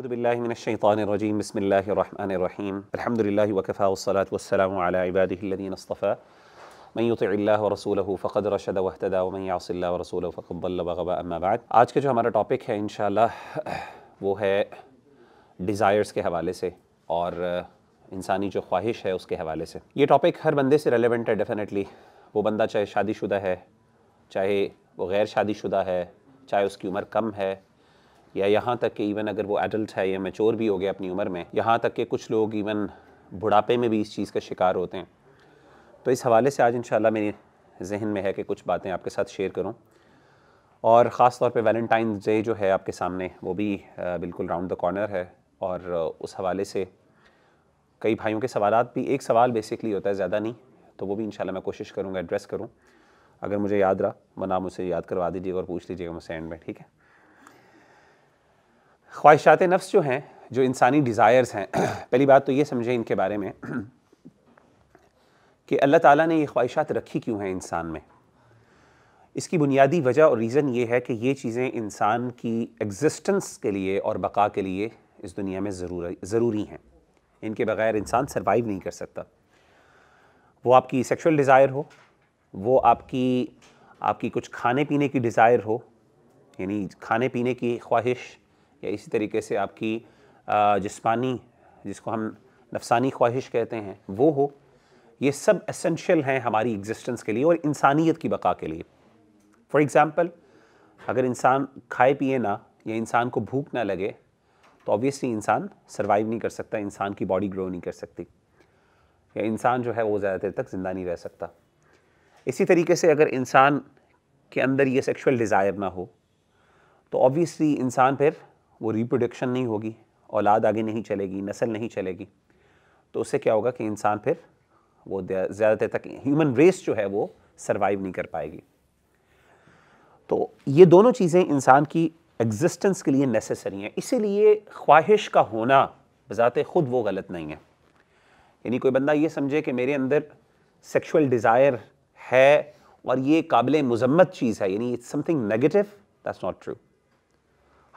अउदबिल्लिमिनशैतानरजीम बसमीम अलहमदिल्ला वकफ़ा वसलाम अलाबादीनफ़ा मैत रसूल फ़क़द रशद वहतदा वमैसिल्ला रसूल फ़क़बल्लबा अम्माबाद आज का जो हमारा टॉपिक है इन वो है डिज़ायर्स के हवाले से और इंसानी जो ख्वाहिश है उसके हवाले से ये टॉपिक हर बंदे से रेलिवेंट है डेफ़िनेटली वो बंदा चाहे शादीशुदा है चाहे वो गैर शादीशुदा है चाहे उसकी उम्र कम है या यहाँ तक कि इवन अगर वो एडल्ट है या मेचोर भी हो गया अपनी उम्र में यहाँ तक कि कुछ लोग इवन बुढ़ापे में भी इस चीज़ का शिकार होते हैं तो इस हवाले से आज इन शाला मेरे जहन में है कि कुछ बातें आपके साथ शेयर करूँ और ख़ास तौर पर वैलेंटाइन डे जो है आपके सामने वो भी बिल्कुल राउंड द कॉर्नर है और उस हवाले से कई भाइयों के सवाल भी एक सवाल बेसिकली होता है ज़्यादा नहीं तो वो भी इन मैं कोशिश करूँगा एड्रेस करूँ अगर मुझे याद रहा वरना मुझसे याद करवा दीजिएगा और पूछ लीजिएगा मुझसे एंड में ठीक है ख्वाहिशात नफ्स जो हैं जो इंसानी डिज़ायर्स हैं पहली बात तो ये समझें इनके बारे में कि अल्लाह ताला ने ये ख्वाहिशात रखी क्यों हैं इंसान में इसकी बुनियादी वजह और रीज़न ये है कि ये चीज़ें इंसान की एग्जिस्टेंस के लिए और बका के लिए इस दुनिया में ज़रूर ज़रूरी हैं इनके बग़ैर इंसान सर्वाइव नहीं कर सकता वो आपकी सेक्सुअल डिज़ायर हो वो आपकी आपकी कुछ खाने पीने की डिज़ायर हो यानी खाने पीने की ख्वाहिश या इसी तरीके से आपकी जिस्मानी जिसको हम नफसानी ख्वाहिश कहते हैं वो हो ये सब एसेंशियल हैं हमारी एग्जिस्टेंस के लिए और इंसानियत की बका के लिए फॉर एग्ज़ाम्पल अगर इंसान खाए पिए ना या इंसान को भूख ना लगे तो ऑब्वियसली इंसान सर्वाइव नहीं कर सकता इंसान की बॉडी ग्रो नहीं कर सकती या इंसान जो है वो ज़्यादा देर तक ज़िंदा नहीं रह सकता इसी तरीके से अगर इंसान के अंदर ये सेक्सुअल डिज़ायर ना हो तो ऑब्वियसली इंसान फिर वो रिप्रोडक्शन नहीं होगी औलाद आगे नहीं चलेगी नस्ल नहीं चलेगी तो उससे क्या होगा कि इंसान फिर वो ज़्यादा देर तक ह्यूमन रेस जो है वो सर्वाइव नहीं कर पाएगी तो ये दोनों चीज़ें इंसान की एग्जिस्टेंस के लिए नेसेसरी हैं इसीलिए ख्वाहिश का होना बज़ात ख़ुद वो गलत नहीं है यानी कोई बंदा ये समझे कि मेरे अंदर सेक्शुअल डिज़ायर है और ये काबिल मजम्मत चीज़ है यानी it's something negative that's not true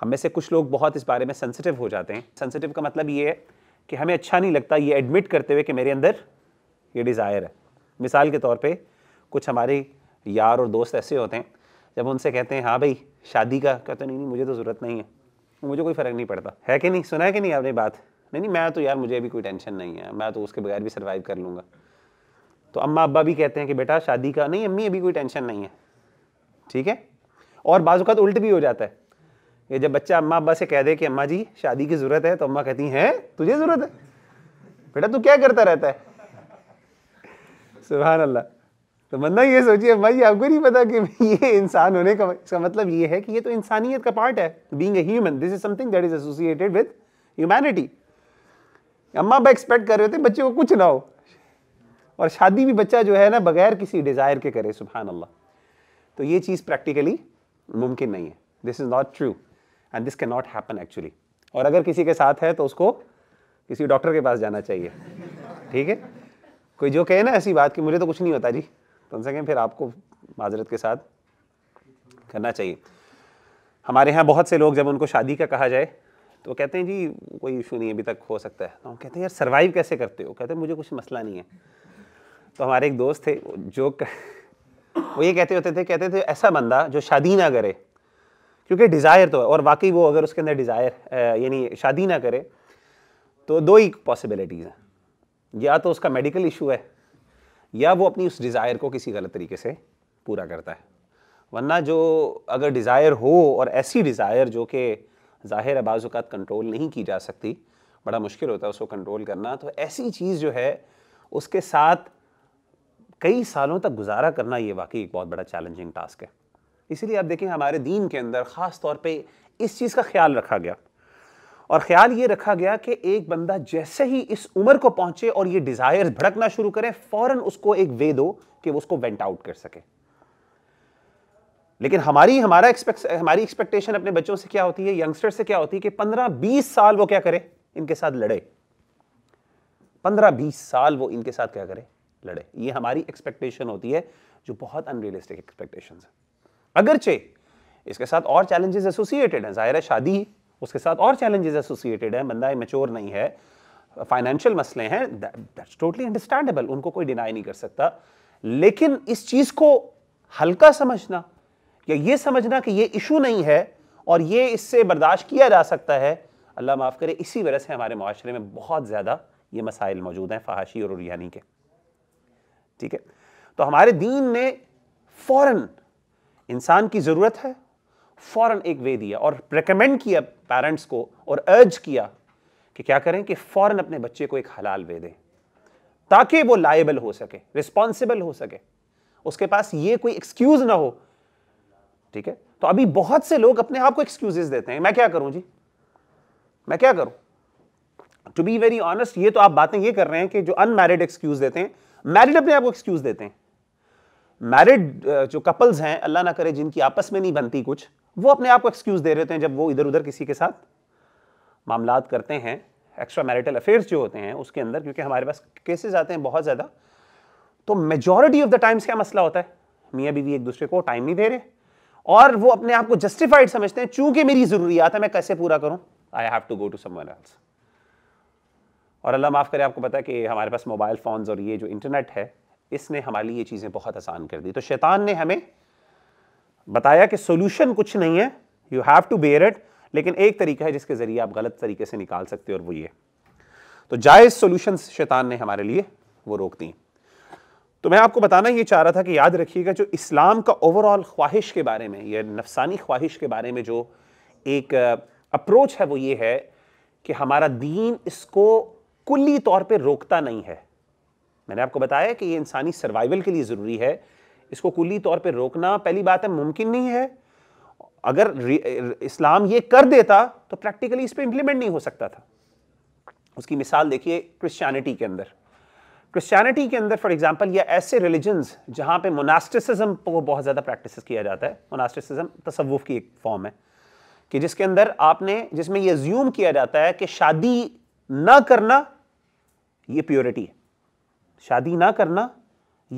हम में से कुछ लोग बहुत इस बारे में सेंसिटिव हो जाते हैं सेंसिटिव का मतलब ये है कि हमें अच्छा नहीं लगता ये एडमिट करते हुए कि मेरे अंदर ये डिज़ायर है मिसाल के तौर पे कुछ हमारे यार और दोस्त ऐसे होते हैं जब उनसे कहते हैं हाँ भाई शादी का कहते नहीं नहीं मुझे तो ज़रूरत नहीं है मुझे कोई फ़र्क नहीं पड़ता है कि नहीं सुना है कि नहीं आपने बात नहीं नहीं मैं तो यार मुझे अभी कोई टेंशन नहीं है मैं तो उसके बगैर भी सर्वाइव कर लूँगा तो अम्मा अब्बा भी कहते हैं कि बेटा शादी का नहीं अम्मी अभी कोई टेंशन नहीं है ठीक है और बाजूकात उल्ट भी हो जाता है कि जब बच्चा अम्मा अब्बा से कह दे कि अम्मा जी शादी की ज़रूरत है तो अम्मा कहती हैं तुझे ज़रूरत है बेटा तू क्या करता रहता है सुबह अल्लाह तो बंदा ये सोचिए अम्मा जी आपको नहीं पता कि ये इंसान होने का इसका मतलब ये है कि ये तो इंसानियत का पार्ट है being human this is something that is associated with humanity अम्मा अब एक्सपेक्ट कर रहे थे बच्चे को कुछ ना हो और शादी भी बच्चा जो है ना बगैर किसी डिज़ायर के करे सुबहान अल्लाह तो ये चीज़ प्रैक्टिकली मुमकिन नहीं है this is not true and this can not happen actually और अगर किसी के साथ है तो उसको किसी डॉक्टर के पास जाना चाहिए ठीक है कोई जो कहे ना ऐसी बात कि मुझे तो कुछ नहीं होता जी तो उनसे कहें फिर आपको माजरत के साथ करना चाहिए हमारे यहाँ बहुत से लोग जब उनको शादी का कहा जाए तो कहते हैं जी कोई इशू नहीं अभी तक हो सकता है तो हम कहते हैं यार सर्वाइव कैसे करते हो कहते हैं मुझे कुछ मसला नहीं है तो हमारे एक दोस्त थे जो वो ये कहते होते थे कहते थे ऐसा बंदा जो शादी ना करे क्योंकि डिज़ायर तो है और वाकई वो अगर उसके अंदर डिज़ायर यानी शादी ना करे तो दो ही पॉसिबिलिटीज़ हैं या तो उसका मेडिकल इशू है या वो अपनी उस डिज़ायर को किसी गलत तरीके से पूरा करता है वरना जो अगर डिज़ायर हो और ऐसी डिज़ायर जो कि ज़ाहिर है बाज़ात कंट्रोल नहीं की जा सकती बड़ा मुश्किल होता है उसको कंट्रोल करना तो ऐसी चीज़ जो है उसके साथ कई सालों तक गुजारा करना ये वाकई एक बहुत बड़ा चैलेंजिंग टास्क है इसीलिए आप देखें हमारे दीन के अंदर ख़ास तौर पे इस चीज़ का ख्याल रखा गया और ख्याल ये रखा गया कि एक बंदा जैसे ही इस उम्र को पहुंचे और ये डिज़ायर भड़कना शुरू करें फ़ौरन उसको एक वे दो कि वो उसको वेंट आउट कर सके लेकिन हमारी हमारा एक्सपेक्ट हमारी एक्सपेक्टेशन अपने बच्चों से क्या होती है यंगस्टर से क्या होती है कि पंद्रह बीस साल वो क्या करे इनके साथ लड़े पंद्रह बीस साल वो इनके साथ क्या करे लड़े ये हमारी एक्सपेक्टेशन होती है जो बहुत अनरियलिस्टिक एक्सपेक्टेशन है अगरचे इसके साथ और चैलेंजेस एसोसिएटेड हैं जाहिर है शादी उसके साथ और चैलेंजेस एसोसिएटेड हैं बंदा मेच्योर नहीं है फाइनेंशियल मसले हैं दैट्स टोटली अंडरस्टैंडेबल उनको कोई डिनाई नहीं कर सकता लेकिन इस चीज़ को हल्का समझना या ये समझना कि ये इशू नहीं है और ये इससे बर्दाश्त किया जा सकता है अल्लाह माफ़ करे इसी वजह से हमारे माशरे में बहुत ज़्यादा ये मसाइल मौजूद हैं फ़हाशी और रुहानी के ठीक है तो हमारे दीन ने फ़ौरन इंसान की ज़रूरत है फौरन एक वे दिया और रिकमेंड किया पेरेंट्स को और अर्ज किया कि क्या करें कि फौरन अपने बच्चे को एक हलाल वे दें ताकि वो लाइबल हो सके रिस्पॉन्सिबल हो सके उसके पास ये कोई एक्सक्यूज़ ना हो ठीक है तो अभी बहुत से लोग अपने आप को एक्सक्यूजेस देते हैं मैं क्या करूं जी मैं क्या करूं टू बी वेरी ऑनेस्ट ये तो आप बातें ये कर रहे हैं कि जो अनमैरिड एक्सक्यूज देते हैं मैरिड अपने आप को एक्सक्यूज देते हैं मैरिड uh, जो कपल्स हैं अल्लाह ना करे जिनकी आपस में नहीं बनती कुछ वो अपने आप को एक्सक्यूज़ दे रहे हैं जब वो इधर उधर किसी के साथ मामला करते हैं एक्स्ट्रा मैरिटल अफेयर्स जो होते हैं उसके अंदर क्योंकि हमारे पास केसेस आते हैं बहुत ज़्यादा तो मेजोरिटी ऑफ द टाइम्स क्या मसला होता है मियाँ बीवी एक दूसरे को टाइम नहीं दे रहे और वो अपने आप को जस्टिफाइड समझते हैं चूंकि मेरी ज़रूरियात है मैं कैसे पूरा करूँ I have to go to someone else और अल्लाह माफ़ करे आपको पता है कि हमारे पास मोबाइल फ़ोन्स और ये जो इंटरनेट है इसने हमारे लिए ये चीज़ें बहुत आसान कर दी तो शैतान ने हमें बताया कि सोल्यूशन कुछ नहीं है you have to bear it लेकिन एक तरीका है जिसके ज़रिए आप गलत तरीके से निकाल सकते हो और वो ये तो जायज़ सोल्यूशन शैतान ने हमारे लिए वो रोक दी तो मैं आपको बताना ये चाह रहा था कि याद रखिएगा जो इस्लाम का ओवरऑल ख्वाहिश के बारे में या नफसानी ख्वाहिश के बारे में जो एक अप्रोच uh, है वो ये है कि हमारा दीन इसको कुली तौर पे रोकता नहीं है मैंने आपको बताया कि ये इंसानी सर्वाइवल के लिए ज़रूरी है इसको कुली तौर पर रोकना पहली बात है मुमकिन नहीं है अगर इस्लाम ये कर देता तो प्रैक्टिकली इस पर इम्प्लीमेंट नहीं हो सकता था उसकी मिसाल देखिए क्रिश्चियनिटी के अंदर क्रिश्चियनिटी के अंदर फॉर एग्जांपल या ऐसे रिलीजन्स जहाँ पे मोनास्टिसिज्म को बहुत ज़्यादा प्रैक्टिस किया जाता है मोनास्टिसिज्म तसवुफ़ की एक फॉर्म है कि जिसके अंदर आपने जिसमें यह ज्यूम किया जाता है कि शादी ना करना ये प्योरिटी है शादी ना करना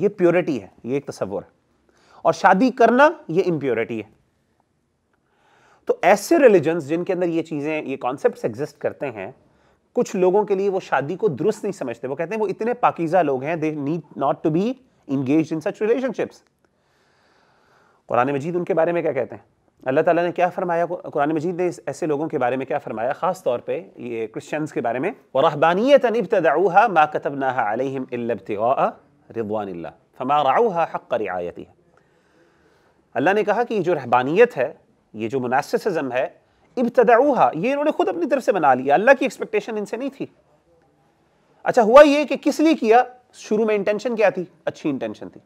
ये प्योरिटी है ये एक तस्वर है और शादी करना ये इम्प्योरिटी है तो ऐसे रिलीजन्स जिनके अंदर ये चीज़ें ये कॉन्सेप्ट एग्जिस्ट करते हैं कुछ लोगों के लिए वो शादी को दुरुस्त नहीं समझते वो कहते हैं वो इतने पाकिजा लोग हैं they need not to be engage in such relationships कुरान मजीद उनके बारे में क्या कहते हैं अल्लाह ताला ने क्या फरमाया कुरान मजीद ने ऐसे लोगों के बारे में क्या फरमाया ख़ास तौर पे ये क्रिश्चियंस के बारे में और रहबानियत इब्तदाउहा मा कतबना अलैहिम इल्लब्तिगा रिदवानिल्लाह फमा रऊहा हक़ रिआयती अल्लाह ने कहा कि ये जो रहबानियत है ये जो मुनासिसिज्म है इब्तदाउहा ये इन्होंने खुद अपनी तरफ से बना लिया अल्लाह की एक्सपेक्टेशन इनसे नहीं थी अच्छा हुआ ये कि किस लिए किया शुरू में इंटेंशन क्या थी अच्छी इंटेंशन थी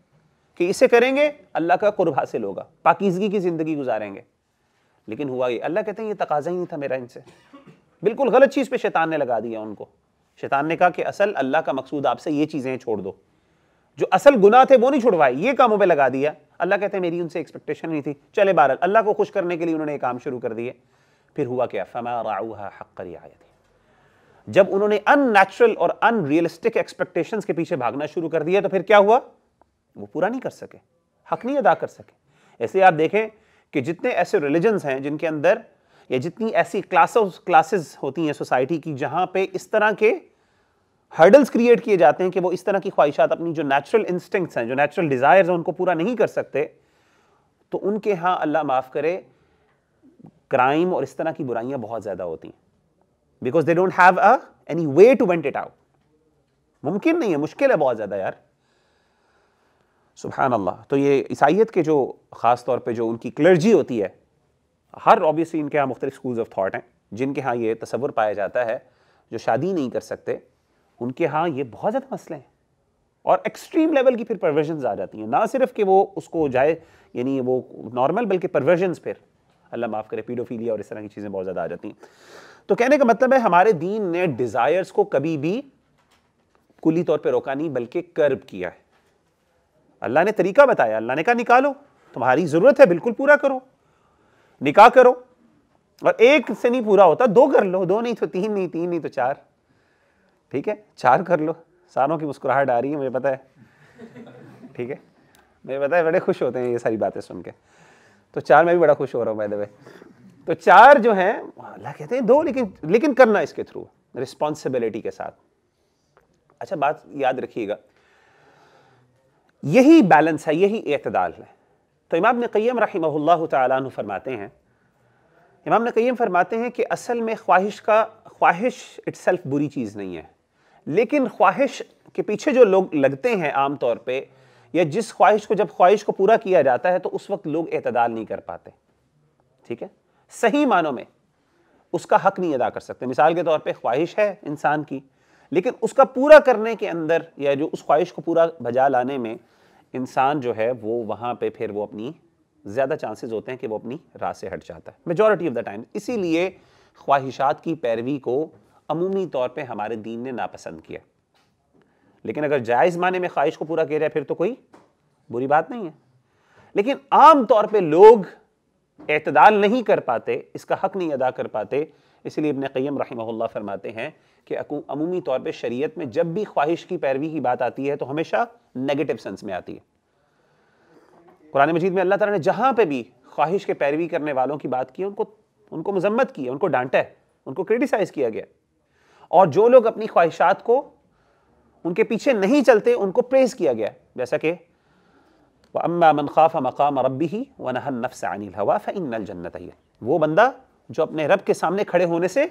कि इसे करेंगे अल्लाह का कुर्ब हासिल होगा पाकिजगी की ज़िंदगी गुजारेंगे लेकिन हुआ ये अल्लाह कहते हैं ये तकाजा ही नहीं था मेरा इनसे बिल्कुल गलत चीज़ पे शैतान ने लगा दिया उनको शैतान ने कहा कि असल अल्लाह का मकसूद आपसे ये चीज़ें छोड़ दो जो असल गुनाह थे वो नहीं छुड़वाए ये कामों पर लगा दिया अल्लाह कहते हैं मेरी उनसे एक्सपेक्टेशन नहीं थी चले बहर अल्लाह को खुश करने के लिए उन्होंने ये काम शुरू कर दिए फिर हुआ क्या फमा हक रियायत जब उन्होंने अननेचुरल और अनरियलिस्टिक एक्सपेक्टेशंस के पीछे भागना शुरू कर दिया तो फिर क्या हुआ वो पूरा नहीं कर सके हक नहीं अदा कर सके ऐसे आप देखें कि जितने ऐसे रिलीजन्स हैं जिनके अंदर या जितनी ऐसी क्लासेस क्लासेस होती हैं सोसाइटी की जहाँ पे इस तरह के हर्डल्स क्रिएट किए जाते हैं कि वो इस तरह की ख्वाहिशात अपनी जो नेचुरल इंस्टिंक्ट्स हैं जो नेचुरल डिज़ायर्स हैं उनको पूरा नहीं कर सकते तो उनके यहाँ अल्लाह माफ़ करे क्राइम और इस तरह की बुराइयाँ बहुत ज़्यादा होती हैं because they don't have a any way to vent it out मुमकिन नहीं है मुश्किल है बहुत ज़्यादा यार सुबहान अल्लाह तो ये ईसाइत के जो ख़ास तौर पे जो उनकी क्लर्जी होती है हर ऑबियसली इनके यहाँ मुख्तलिफ स्कूल्स ऑफ थाट हैं जिनके यहाँ ये तस्वुर पाया जाता है जो शादी नहीं कर सकते उनके यहाँ ये बहुत ज़्यादा मसले हैं और एक्सट्रीम लेवल की फिर परवर्जन आ जाती हैं ना सिर्फ कि वो उसको जाए यानी वो नॉर्मल बल्कि परवर्जन फिर अल्लाह माफ़ करे पीडोफीलिया और इस तरह की चीज़ें बहुत ज़्यादा आ जाती हैं तो कहने का मतलब है हमारे दीन ने डिज़ायर्स को कभी भी कुली तौर पर रोका नहीं बल्कि कर्ब किया है अल्लाह ने तरीका बताया अल्लाह ने कहा निकालो तुम्हारी ज़रूरत है बिल्कुल पूरा करो निकाह करो और एक से नहीं पूरा होता दो कर लो दो नहीं तो तीन नहीं तीन नहीं तो चार ठीक है चार कर लो सारों की मुस्कुराहट आ रही है मुझे पता है ठीक है मुझे पता है बड़े खुश होते हैं ये सारी बातें सुन के तो चार में भी बड़ा खुश हो रहा हूँ बाय द तो चार जो हैं अल्लाह कहते हैं दो लेकिन लेकिन करना इसके थ्रू रिस्पॉन्सिबिलिटी के साथ अच्छा बात याद रखिएगा यही बैलेंस है यही अतदाल है तो इमाम नक़ीम रही तन फरमाते हैं इमाम नक़ीम फरमाते हैं कि असल में ख्वाहिश का ख्वाहिश इट्सल्फ बुरी चीज़ नहीं है लेकिन ख्वाहिश के पीछे जो लोग लगते हैं आम तौर पे या जिस ख्वाहिश को जब ख्वाहिश को पूरा किया जाता है तो उस वक्त लोग अतदाल नहीं कर पाते ठीक है सही मानों में उसका हक नहीं अदा कर सकते मिसाल के तौर पे ख्वाहिश है इंसान की लेकिन उसका पूरा करने के अंदर या जो उस ख्वाहिश को पूरा बजा लाने में इंसान जो है वो वहाँ पे फिर वो अपनी ज़्यादा चांसेस होते हैं कि वो अपनी राह से हट जाता है मेजॉरिटी ऑफ द टाइम इसीलिए ख्वाहिशात की पैरवी को अमूमी तौर पे हमारे दीन ने नापसंद किया लेकिन अगर जायज़ माने में ख्वाहिश को पूरा किया जाए फिर तो कोई बुरी बात नहीं है लेकिन आम तौर पर लोग एतदाल नहीं कर पाते इसका हक नहीं अदा कर पाते इसलिए इबन क़यम रही फरमाते हैं कि अमूमी तौर पर शरीयत में जब भी ख्वाहिश की पैरवी की बात आती है तो हमेशा नेगेटिव सेंस में आती है कुरान मजीद में अल्लाह ताला ने जहाँ पर भी ख्वाहिश के पैरवी करने वालों की बात की उनको उनको मजम्मत की है उनको डांटा है उनको क्रिटिसाइज़ किया गया और जो लोग अपनी ख्वाहिशात को उनके पीछे नहीं चलते उनको प्रेज़ किया गया जैसा कि अम्मा मन खाफ मकाम रबी ही वह नफ्स अनिल हवा फ़िन जन्नत है वो बंदा जो अपने रब के सामने खड़े होने से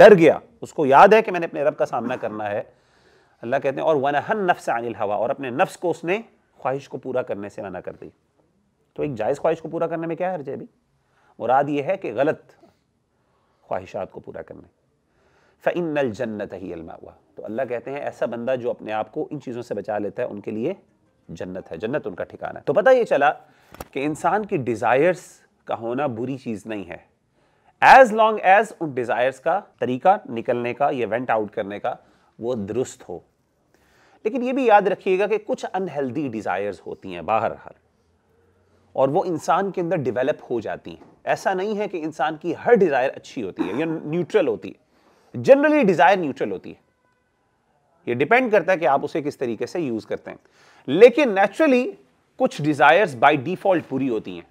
डर गया उसको याद है कि मैंने अपने रब का सामना करना है अल्लाह कहते हैं और वन हन नफ्स अनिल हवा और अपने नफ्स को उसने ख्वाहिश को पूरा करने से मना कर दी तो एक जायज़ ख्वाहिश को पूरा करने में क्या है हरजय भी मुराद ये है कि गलत ख्वाहिशात को पूरा करने फिन नल जन्नत ही अलमावा तो अल्लाह कहते हैं ऐसा बंदा जो अपने आप को इन चीज़ों से बचा लेता है उनके लिए जन्नत है जन्नत उनका ठिकाना है तो पता ये चला कि इंसान की डिज़ायर्स का होना बुरी चीज़ नहीं है एज लॉन्ग एज उन डिज़ायर्स का तरीका निकलने का या वेंट आउट करने का वो दुरुस्त हो लेकिन ये भी याद रखिएगा कि कुछ अनहेल्दी डिज़ायर्स होती हैं बाहर हर और वो इंसान के अंदर डेवलप हो जाती हैं ऐसा नहीं है कि इंसान की हर डिज़ायर अच्छी होती है या न्यूट्रल होती है जनरली डिज़ायर न्यूट्रल होती है ये डिपेंड करता है कि आप उसे किस तरीके से यूज़ करते हैं लेकिन नेचुरली कुछ डिज़ायर्स बाय डिफ़ॉल्ट पूरी होती हैं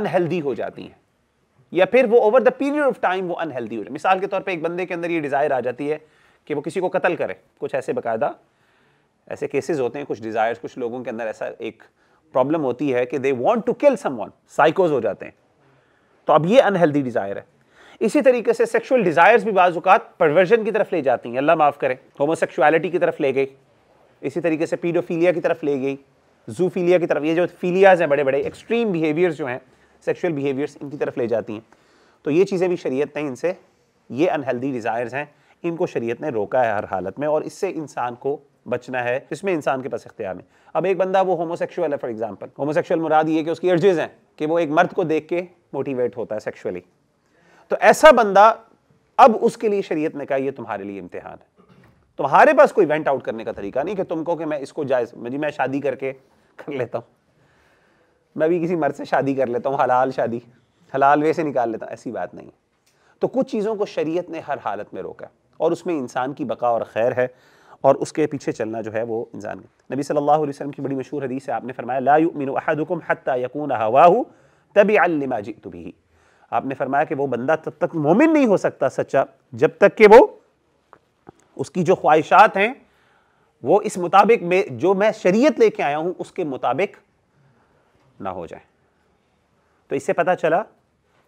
अनहेल्दी हो जाती हैं या फिर वो over the period of time वो अनहेल्दी हो जाए मिसाल के तौर पर एक बंदे के अंदर ये डिज़ायर आ जाती है कि वो किसी को कत्ल करे कुछ ऐसे बाकायदा ऐसे केसेस होते हैं कुछ डिज़ायर्स कुछ लोगों के अंदर ऐसा एक प्रॉब्लम होती है कि they want to kill someone साइकोज हो जाते हैं तो अब ये अनहेल्दी डिज़ायर है इसी तरीके से सेक्शुअल डिज़ायर्स भी बाज़ात परवर्जन की तरफ ले जाती हैं अल्लाह माफ़ करें होमोसेक्शुअलिटी की तरफ ले गई इसी तरीके से पीडोफीलिया की तरफ ले गई जूफीलिया की तरफ ये जो फीलियाज़ हैं बड़े बड़े एक्सट्रीम बिहेवियर्स जो हैं सेक्शुअल बिहेवियर्स इनकी तरफ ले जाती हैं तो ये चीज़ें भी शरीयत ने इनसे ये अनहेल्दी डिज़ायर्स हैं इनको शरीयत ने रोका है हर हालत में और इससे इंसान को बचना है इसमें इंसान के पास इख्तियार नहीं अब एक बंदा वो होमोसेक्सुअल है फॉर एग्जांपल होमोसेक्सुअल मुराद ये कि उसकी अर्जेज हैं कि वो एक मर्द को देख के मोटिवेट होता है सेक्शुअली तो ऐसा बंदा अब उसके लिए शरीयत ने कहा ये तुम्हारे लिए इम्तिहान है तुम्हारे पास कोई वेंट आउट करने का तरीका नहीं कि तुमको कि मैं इसको जायज़ मैं शादी करके कर लेता हूँ मैं भी किसी मर्द से शादी कर लेता हूँ हलाल शादी हलाल वे से निकाल लेता हूँ ऐसी बात नहीं तो कुछ चीज़ों को शरीयत ने हर हालत में रोका और उसमें इंसान की बका और खैर है और उसके पीछे चलना जो है वो इंसान नबी सल्लल्लाहु अलैहि वसल्लम की बड़ी मशहूर हदीस है आपने फरमाया ला हत्ता यकून तभी जी तुभी आपने फरमाया कि वो बंदा तब तक मोमिन नहीं हो सकता सच्चा जब तक कि वो उसकी जो ख्वाहिशात हैं वो इस मुताबिक में जो मैं शरीयत लेके आया हूँ उसके मुताबिक ना हो जाए तो इससे पता चला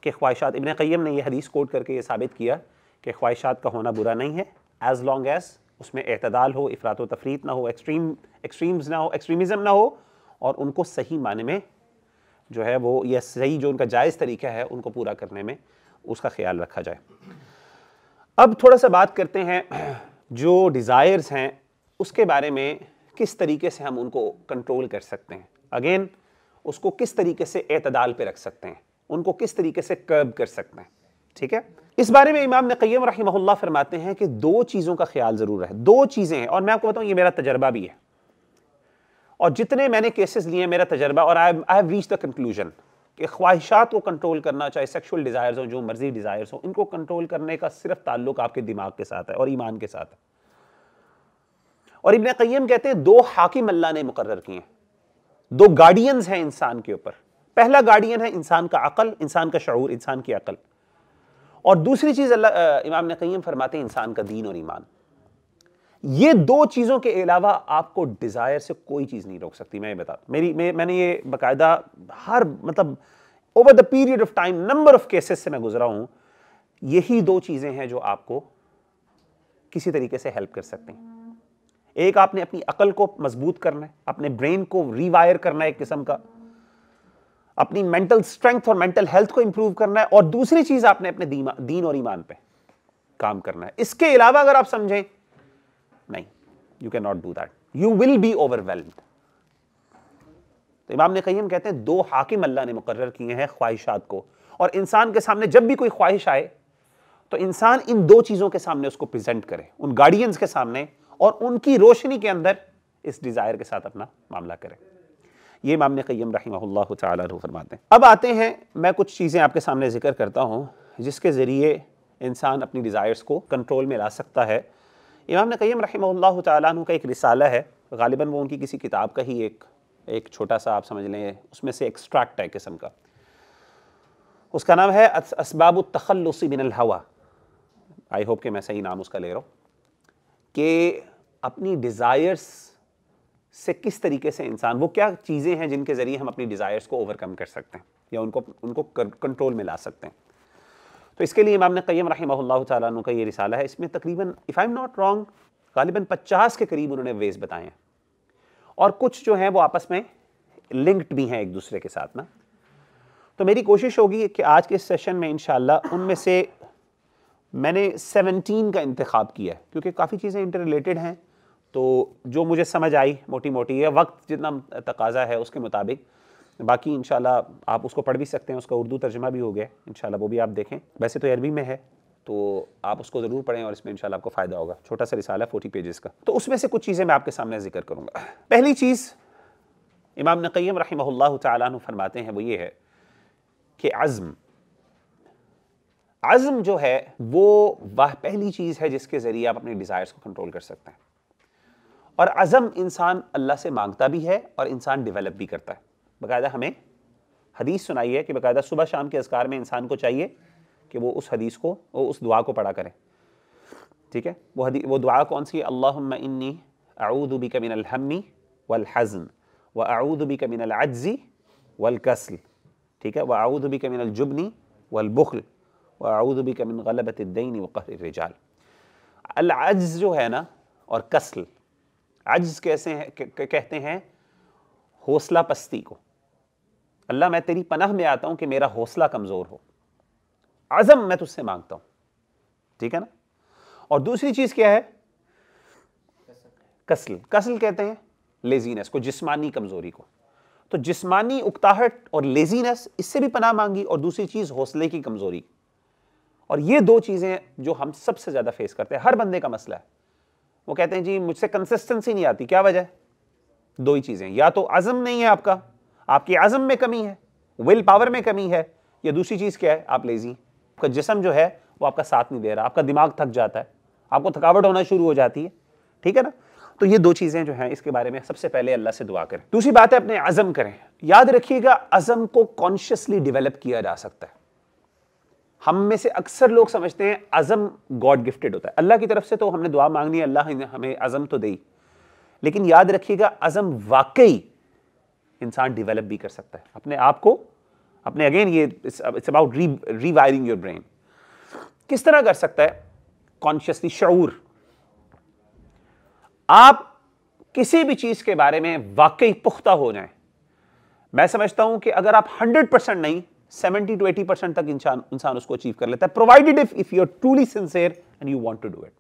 कि ख्वाहिशात इबन क़यम ने यह हदीस कोट करके ये साबित किया कि ख्वाहिशात का होना बुरा नहीं है एज़ लॉन्ग एज़ उसमें अतदाल हो अफरात तफरीत ना हो एक्सट्रीम एक्सट्रीम्स ना हो एक्सट्रीमिज़म ना हो और उनको सही माने में जो है वो यह सही जो उनका जायज़ तरीका है उनको पूरा करने में उसका ख्याल रखा जाए अब थोड़ा सा बात करते हैं जो डिज़ायर्स हैं उसके बारे में किस तरीके से हम उनको कंट्रोल कर सकते हैं अगेन उसको किस तरीके से एतदाल पे रख सकते हैं उनको किस तरीके से कर्ब कर सकते हैं ठीक है इस बारे में इमाम नकीम रही फरमाते हैं कि दो चीज़ों का ख्याल ज़रूर है दो चीज़ें हैं और मैं आपको बताऊँ ये मेरा तजर्बा भी है और जितने मैंने केसेस लिए मेरा तजर्बा और I I have reach the conclusion कि ख्वाहिशात को कंट्रोल करना चाहे सेक्शुअल डिज़ायर्स हों जो मर्जी डिज़ायर्स हों इनको कंट्रोल करने का सिर्फ ताल्लुक आपके दिमाग के साथ है और ईमान के साथ है और इबन क़यम कहते हैं दो हाकिम अल्लाह ने मुकर किए हैं दो गार्डियंस हैं इंसान के ऊपर पहला गार्डियन है इंसान का अकल इंसान का शعور इंसान की अकल और दूसरी चीज अल्लाह इमाम नकीम फरमाते इंसान का दीन और ईमान ये दो चीज़ों के अलावा आपको डिज़ायर से कोई चीज़ नहीं रोक सकती मैं बता मेरी मैं मैंने ये बाकायदा हर मतलब over the period of time number of cases से मैं गुजरा हूं यही दो चीज़ें हैं जो आपको किसी तरीके से हेल्प कर सकते हैं एक आपने अपनी अकल को मजबूत करना है अपने ब्रेन को रिवायर करना है एक किस्म का अपनी मेंटल स्ट्रेंथ और मेंटल हेल्थ को इंप्रूव करना है और दूसरी चीज आपने अपने दीन और ईमान पे काम करना है इसके अलावा अगर आप समझें नहीं you can not do that you will be overwhelmed तो इमाम ने हम कहते हैं दो हाकिम अल्लाह ने मुकर किए हैं ख्वाहिशात को और इंसान के सामने जब भी कोई ख्वाहिश आए तो इंसान इन दो चीज़ों के सामने उसको प्रेजेंट करे उन गार्डियंस के सामने और उनकी रोशनी के अंदर इस डिज़ायर के साथ अपना मामला करें ये इमाम ने कयम रहीमल्ला फरमाते हैं अब आते हैं मैं कुछ चीज़ें आपके सामने ज़िक्र करता हूँ जिसके ज़रिए इंसान अपनी डिज़ायर्स को कंट्रोल में ला सकता है इमाम ने कयम रहीमल्ला तू का एक रिसाला है गालिबा वो उनकी किसी किताब का ही एक एक छोटा सा आप समझ लें उसमें से एक्सट्रैक्ट है किस्म का उसका नाम है असबाब तखलसी बिन हवा आई होप कि मैं सही नाम उसका ले रहा हूँ कि अपनी डिज़ायर्स से किस तरीके से इंसान वो क्या चीज़ें हैं जिनके ज़रिए हम अपनी डिज़ायर्स को ओवरकम कर सकते हैं या उनको उनको कंट्रोल में ला सकते हैं तो इसके लिए इमाम कैम रही तु का ये रिसाला है इसमें तकरीबन if I am not wrong गालिबा पचास के करीब उन्होंने वेज़ बताए हैं और कुछ जो हैं वो आपस में लिंक्ड भी हैं एक दूसरे के साथ ना तो मेरी कोशिश होगी कि आज के सेशन में इन उनमें से मैंने 17 का इंतखब किया है क्योंकि काफ़ी चीज़ें इंटर रिलेटेड हैं तो जो मुझे समझ आई मोटी मोटी या वक्त जितना तकाजा है उसके मुताबिक बाकी इन आप उसको पढ़ भी सकते हैं उसका उर्दू तर्जमा भी हो गया इन वो भी आप देखें वैसे तो अरबी में है तो आप उसको ज़रूर पढ़ें और इसमें इंशाल्लाह आपको फ़ायदा होगा छोटा सा रिसाला फोर्टी पेजेस का तो उसमें से कुछ चीज़ें मैं आपके सामने जिक्र करूँगा पहली चीज़ इमाम नकैम रही तरमाते हैं वो ये है कि आज़म आज़म जो है वो वह पहली चीज़ है जिसके ज़रिए आप अपने डिज़ायर्स को कंट्रोल कर सकते हैं और अज़म इंसान अल्लाह से मांगता भी है और इंसान डेवलप भी करता है बाकायदा हमें हदीस सुनाई है कि बाकायदा सुबह शाम के असकार में इंसान को चाहिए कि वो उस हदीस को वो उस दुआ को पढ़ा करें ठीक है वो हदी वो दुआ कौन सी है अल्लाह इन्नी आऊदबी कमिनहमी वलहज़न व आऊदबी कमिनजी वलकसल ठीक है व आऊदबी कमिनजुबनी वलबुखल वाऊदबी कमिन गलबत दैन वक़र रजाल जो है ना और कसल अज्ज कैसे है कहते हैं हौसला पस्ती को अल्लाह मैं तेरी पनाह में आता हूँ कि मेरा हौसला कमज़ोर हो आज़म मैं तुझसे मांगता हूँ ठीक है ना और दूसरी चीज़ क्या है कसल कसल कहते हैं लेजीनेस को जिस्मानी कमज़ोरी को तो जिस्मानी उकताहट और लेजीनेस इससे भी पनाह मांगी और दूसरी चीज़ हौसले की कमज़ोरी और ये दो चीज़ें जो हम सबसे ज़्यादा फेस करते हैं हर बंदे का मसला है वो कहते हैं जी मुझसे कंसिस्टेंसी नहीं आती क्या वजह दो ही चीज़ें या तो आज़म नहीं है आपका आपकी आज़म में कमी है विल पावर में कमी है या दूसरी चीज़ क्या है आप लेज़ी आपका जिसम जो है वो आपका साथ नहीं दे रहा आपका दिमाग थक जाता है आपको थकावट होना शुरू हो जाती है ठीक है ना तो ये दो चीज़ें जो हैं इसके बारे में सबसे पहले अल्लाह से दुआ करें दूसरी बात है अपने आज़म करें याद रखिएगा आज़म को कॉन्शियसली डेवलप किया जा सकता है हम में से अक्सर लोग समझते हैं अज़म गॉड गिफ्टेड होता है अल्लाह की तरफ से तो हमने दुआ मांगनी है अल्लाह ने हमें अज़म तो दी लेकिन याद रखिएगा अज़म वाकई इंसान डिवेलप भी कर सकता है अपने आप को अपने अगेन ये it's about rewiring your brain किस तरह कर सकता है कॉन्शियसली शूर आप किसी भी चीज़ के बारे में वाकई पुख्ता हो जाए मैं समझता हूं कि अगर आप 100 परसेंट नहीं 70 टू 80 परसेंट तक इंसान इंसान उसको अचीव कर लेता है provided if if you are truly sincere and you want to do it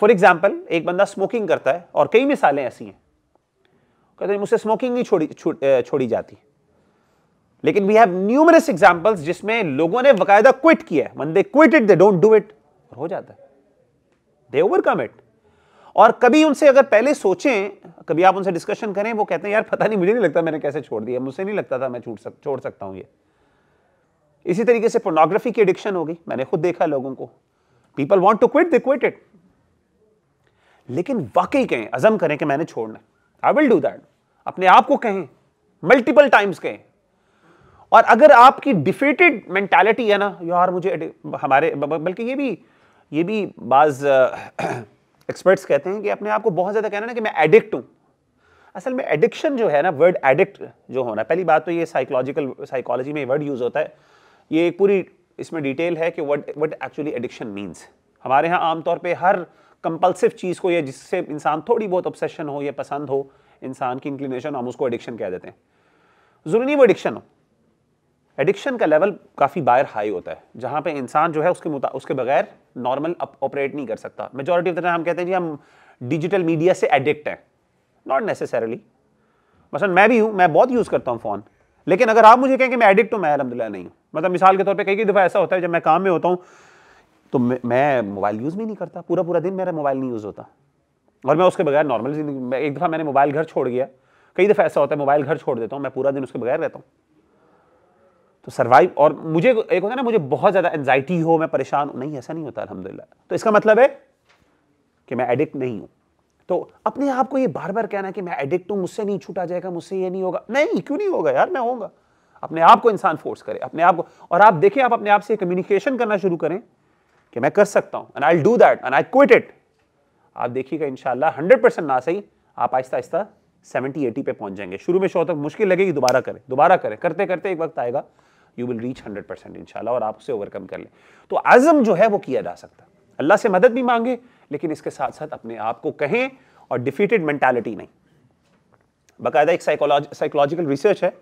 for example एक बंदा स्मोकिंग करता है और कई मिसालें ऐसी हैं कहते हैं मुझसे स्मोकिंग नहीं छोड़ी छोड़, छोड़ी जाती लेकिन वी हैव न्यूमरस एग्जाम्पल्स जिसमें लोगों ने बकायदा क्विट किया है when they quit it they don't do it और हो जाता है दे ओवरकम इट और कभी उनसे अगर पहले सोचें कभी आप उनसे डिस्कशन करें वो कहते हैं यार पता नहीं मुझे नहीं लगता मैंने कैसे छोड़ दिया मुझसे नहीं लगता था मैं छूट सक छोड़ सकता हूँ ये इसी तरीके से पोर्नोग्राफी की एडिक्शन हो गई मैंने खुद देखा लोगों को people want to quit they quit it लेकिन वाकई कहें अजम करें कि मैंने छोड़ना आई विल डू दैट अपने आप को कहें मल्टीपल टाइम्स कहें और अगर आपकी डिफेटेड मेंटालिटी है ना यार मुझे हमारे बल्कि ये भी ये भी बाज़ एक्सपर्ट्स कहते हैं कि अपने आप को बहुत ज़्यादा कहना ना कि मैं एडिक्ट हूं असल में एडिक्शन जो है ना वर्ड एडिक्ट जो होना पहली बात तो ये साइकोलॉजिकल साइकोलॉजी में वर्ड यूज़ होता है ये एक पूरी इसमें डिटेल है कि what what actually addiction means हमारे यहाँ आमतौर पर हर कंपल्सिव चीज़ को या जिससे इंसान थोड़ी बहुत ऑब्सेशन हो या पसंद हो इंसान की इंक्लिनेशन हम उसको एडिक्शन कह देते हैं ज़रूरी नहीं वो एडिक्शन हो एडिक्शन का लेवल काफ़ी बायर हाई होता है जहाँ पे इंसान जो है उसके मुता उसके बगैर नॉर्मल ऑपरेट नहीं कर सकता मेजोरिटी ऑफ द टाइम हम कहते हैं जी हम डिजिटल मीडिया से एडिक्ट हैं नॉट नेसेसरली मसलन मैं भी हूँ मैं बहुत यूज़ करता हूँ फ़ोन लेकिन अगर आप मुझे कहें कि मैं एडिक्ट हूँ मैं अलहमदिल्ला नहीं हूँ मतलब मिसाल के तौर पर कई कई दफ़ा ऐसा होता है जब मैं काम में होता हूँ तो मैं मोबाइल यूज़ भी नहीं करता पूरा पूरा दिन मेरा मोबाइल नहीं यूज़ होता और मैं उसके बगैर नॉर्मल जिंदगी एक दफ़ा मैंने मोबाइल घर छोड़ गया कई दफ़ा ऐसा होता है मोबाइल घर छोड़ देता हूँ मैं पूरा दिन उसके बगैर रहता हूँ तो सर्वाइव और मुझे एक होता है ना मुझे बहुत ज़्यादा एंजाइटी हो मैं परेशान हूं नहीं ऐसा नहीं होता अलहमदिल्ला तो इसका मतलब है कि मैं एडिक्ट नहीं हूं तो अपने आप को ये बार बार कहना कि मैं एडिक्ट हूं मुझसे नहीं छूटा जाएगा मुझसे ये नहीं होगा नहीं क्यों नहीं होगा यार मैं होगा अपने आप को इंसान फोर्स करे अपने आप को और आप देखें आप अपने आप से कम्युनिकेशन करना शुरू करें कि मैं कर सकता हूं and I do that and I quit it आप देखिएगा इन हंड्रेड परसेंट ना सही आप आहिस्ता आहिस्ता सेवेंटी एटी पे पहुंच जाएंगे शुरू में शो तक मुश्किल लगेगी दोबारा करें दोबारा करें करते करते एक वक्त आएगा you will reach hundred percent इंशाल्लाह और आप उसे ओवरकम कर लें तो आज़म जो है वो किया जा सकता अल्लाह से मदद भी मांगे लेकिन इसके साथ साथ अपने आप को कहें और डिफीटेड मैंटालिटी नहीं बाकायदा एक साइकोलॉजिकल रिसर्च है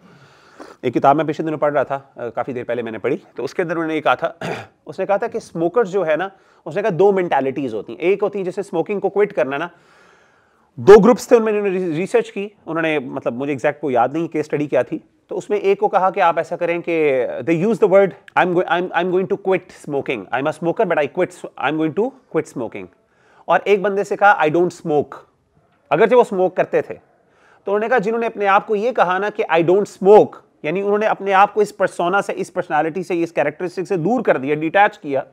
एक किताब में पिछले दिनों पढ़ रहा था काफ़ी देर पहले मैंने पढ़ी तो उसके अंदर उन्होंने ये कहा था उसने कहा था कि स्मोकर्स जो है ना उसने कहा दो मैंटेलिटीज़ होती हैं एक होती है जैसे स्मोकिंग को क्विट करना ना दो ग्रुप्स थे उनमें उन्होंने रिसर्च की उन्होंने मतलब मुझे एग्जैक्ट को याद नहीं केस स्टडी क्या थी तो उसमें एक को कहा कि आप ऐसा करें कि they use the word I am I am going to quit smoking I am a smoker but I quit I am going to quit smoking और एक बंदे से कहा आई डोंट स्मोक अगर जब वो स्मोक करते थे तो उन्होंने कहा जिन्होंने अपने आप को ये कहा ना कि आई डोंट स्मोक यानी उन्होंने अपने आप को इस परसोना से इस पर्सनैलिटी से इस कैरेक्टरिस्टिक से दूर कर दिया डिटैच किया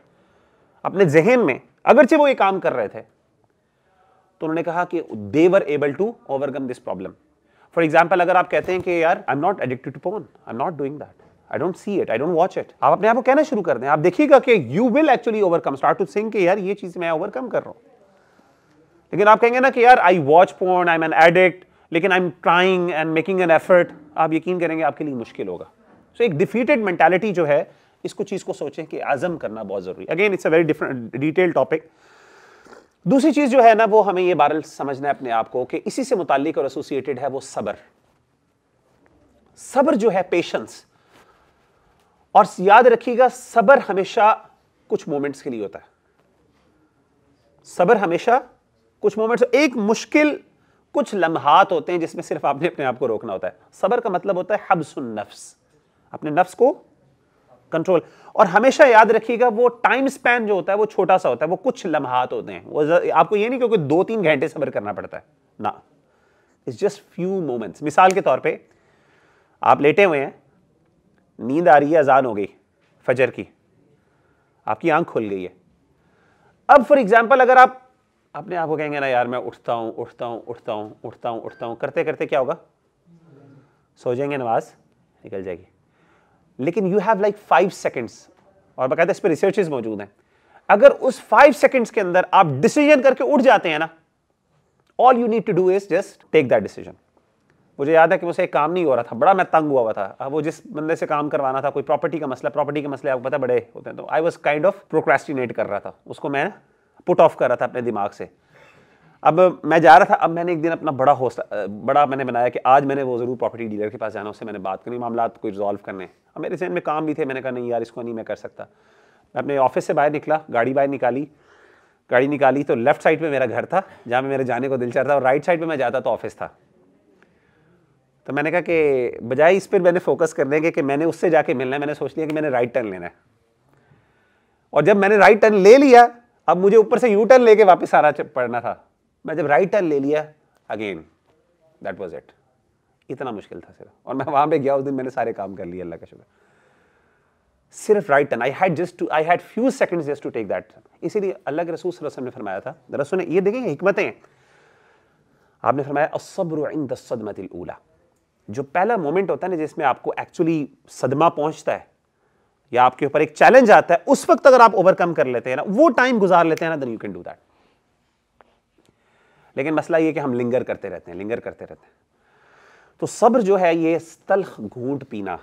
अपने जहन में अगरचे वो ये काम कर रहे थे तो उन्होंने कहा कि they were able to overcome this problem for example अगर आप कहते हैं कि यार I am not addicted to phone I am not doing that I don't see it I don't watch it आप अपने आप को कहना शुरू कर दें आप देखिएगा कि you will actually overcome start to sing यार ये चीज़ मैं ओवरकम कर रहा हूँ लेकिन आप कहेंगे ना कि यार I watch phone I am an addict लेकिन I am trying and making an effort आप यकीन करेंगे आपके लिए मुश्किल होगा सो so, एक डिफीटेड मैंटेलिटी जो है इसको चीज़ को सोचें कि आज़म करना बहुत ज़रूरी again it's a very different detail topic दूसरी चीज जो है ना वो हमें ये बारल समझना है अपने आप को कि इसी से मुतालिक और एसोसिएटेड है वो सबर सबर जो है पेशेंस और याद रखिएगा सबर हमेशा कुछ मोमेंट्स के लिए होता है सबर हमेशा कुछ मोमेंट्स एक मुश्किल कुछ लम्हात होते हैं जिसमें सिर्फ आपने अपने आप को रोकना होता है सबर का मतलब होता है हब्सुल नफ्स अपने नफ्स को कंट्रोल और हमेशा याद रखिएगा वो टाइम स्पैन जो होता है वो छोटा सा होता है वो कुछ लम्हात होते हैं वो आपको ये नहीं क्योंकि दो तीन घंटे सबर करना पड़ता है ना इट्स जस्ट फ्यू मोमेंट्स मिसाल के तौर पे आप लेटे हुए हैं नींद आ रही है अजान हो गई फजर की आपकी आंख खुल गई है अब फॉर एग्जाम्पल अगर आप अपने आप को कहेंगे ना यार मैं उठता हूँ उठता हूँ उठता हूँ उठता हूँ उठता हूँ करते करते क्या होगा सो जाएंगे नमाज निकल जाएगी लेकिन you have like five seconds और बाकायदा इस पर रिसर्चेज मौजूद हैं अगर उस फाइव सेकेंड्स के अंदर आप डिसीजन करके उठ जाते हैं ना all you need to do is just take that decision मुझे याद है कि मुझसे एक काम नहीं हो रहा था बड़ा मैं तंग हुआ हुआ था वो जिस बंदे से काम करवाना था कोई प्रॉपर्टी का मसला प्रॉपर्टी के मसले आपको पता बड़े होते हैं तो I was kind of procrastinate कर रहा था उसको मैं पुट ऑफ कर रहा था अपने दिमाग से अब मैं जा रहा था अब मैंने एक दिन अपना बड़ा हौसला बड़ा मैंने बनाया कि आज मैंने वो ज़रूर प्रॉपर्टी डीलर के पास जाना उससे मैंने बात करनी मामला कोई रिजॉल्व करने अब मेरे जहन में काम भी थे मैंने कहा नहीं यार इसको नहीं मैं कर सकता मैं अपने ऑफिस से बाहर निकला गाड़ी बाहर निकाली गाड़ी निकाली तो लेफ्ट साइड पर मेरा घर था जहाँ मैं मेरे जाने को दिल चाह था और राइट साइड पर मैं जाता तो ऑफिस था तो मैंने कहा कि बजाय इस पर मैंने फोकस करने के कि मैंने उससे जाके मिलना है मैंने सोच लिया कि मैंने राइट टर्न लेना है और जब मैंने राइट टर्न ले लिया अब मुझे ऊपर से यू टर्न लेके वापस आना पड़ना था मैं जब राइट टर्न ले लिया अगेन दैट वॉज इट इतना मुश्किल था सिर्फ और मैं वहां पे गया उस दिन मैंने सारे काम कर लिए अल्लाह का शुक्र सिर्फ right turn I had just to I had few seconds just to take that इसीलिए अल्लाह के रसूल रसम ने फरमाया था रसूल ने ये देखें हिकमतें आपने फरमाया असब्र जो पहला मोमेंट होता है ना जिसमें आपको एक्चुअली सदमा पहुंचता है या आपके ऊपर एक चैलेंज आता है उस वक्त अगर आप ओवरकम कर लेते हैं ना वो टाइम गुजार लेते हैं ना then you can do that लेकिन मसला ये कि हम लिंगर करते रहते हैं लिंगर करते रहते हैं तो सब्र जो है ये तलख घूंट पीना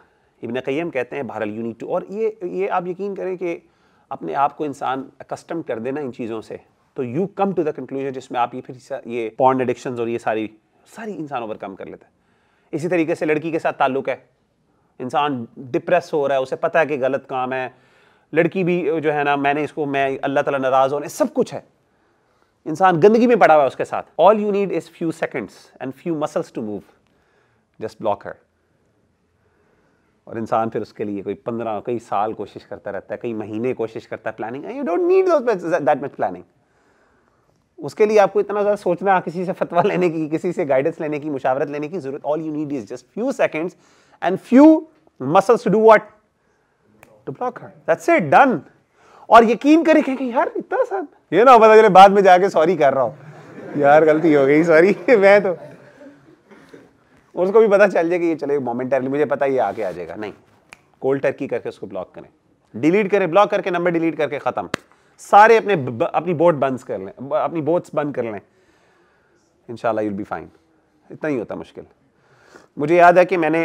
इबन क़यम कहते हैं बहरल यूनिट टू और ये ये आप यकीन करें कि अपने आप को इंसान अकस्टम कर देना इन चीज़ों से तो you come to the conclusion जिसमें आप ये फिर ये पॉन्ड एडिक्शन और ये सारी सारी इंसान ओवरकम कर लेता है इसी तरीके से लड़की के साथ ताल्लुक है इंसान डिप्रेस हो रहा है उसे पता है कि गलत काम है लड़की भी जो है ना मैंने इसको मैं अल्लाह ताला नाराज़ हो रहा है सब कुछ है इंसान गंदगी में पड़ा हुआ है उसके साथ all you need is few seconds and few muscles to move just block her और इंसान फिर उसके लिए कोई पंद्रह कई साल कोशिश करता रहता है कई महीने कोशिश करता है planning you don't need that much planning उसके लिए आपको इतना ज़्यादा सोचना किसी से फतवा लेने की किसी से गाइडेंस लेने की मुशावरत लेने की जरूरत all you need is just few seconds and few muscles to do what to block her that's it done और यकीन करें कि यार इतना सा ये ना पता चले बाद में जाके सॉरी कर रहा हूँ यार गलती हो गई सॉरी मैं तो उसको भी पता चल जाएगा ये चले मोमेंटरली मुझे पता ये आके आ जाएगा नहीं कोल्ड टर्की करके उसको ब्लॉक करें डिलीट करें ब्लॉक करके नंबर डिलीट करके ख़त्म सारे अपने ब, अपनी बोट बंद कर लें अपनी बोट्स बंद कर लें इन यूल बी फाइन इतना ही होता मुश्किल मुझे याद है कि मैंने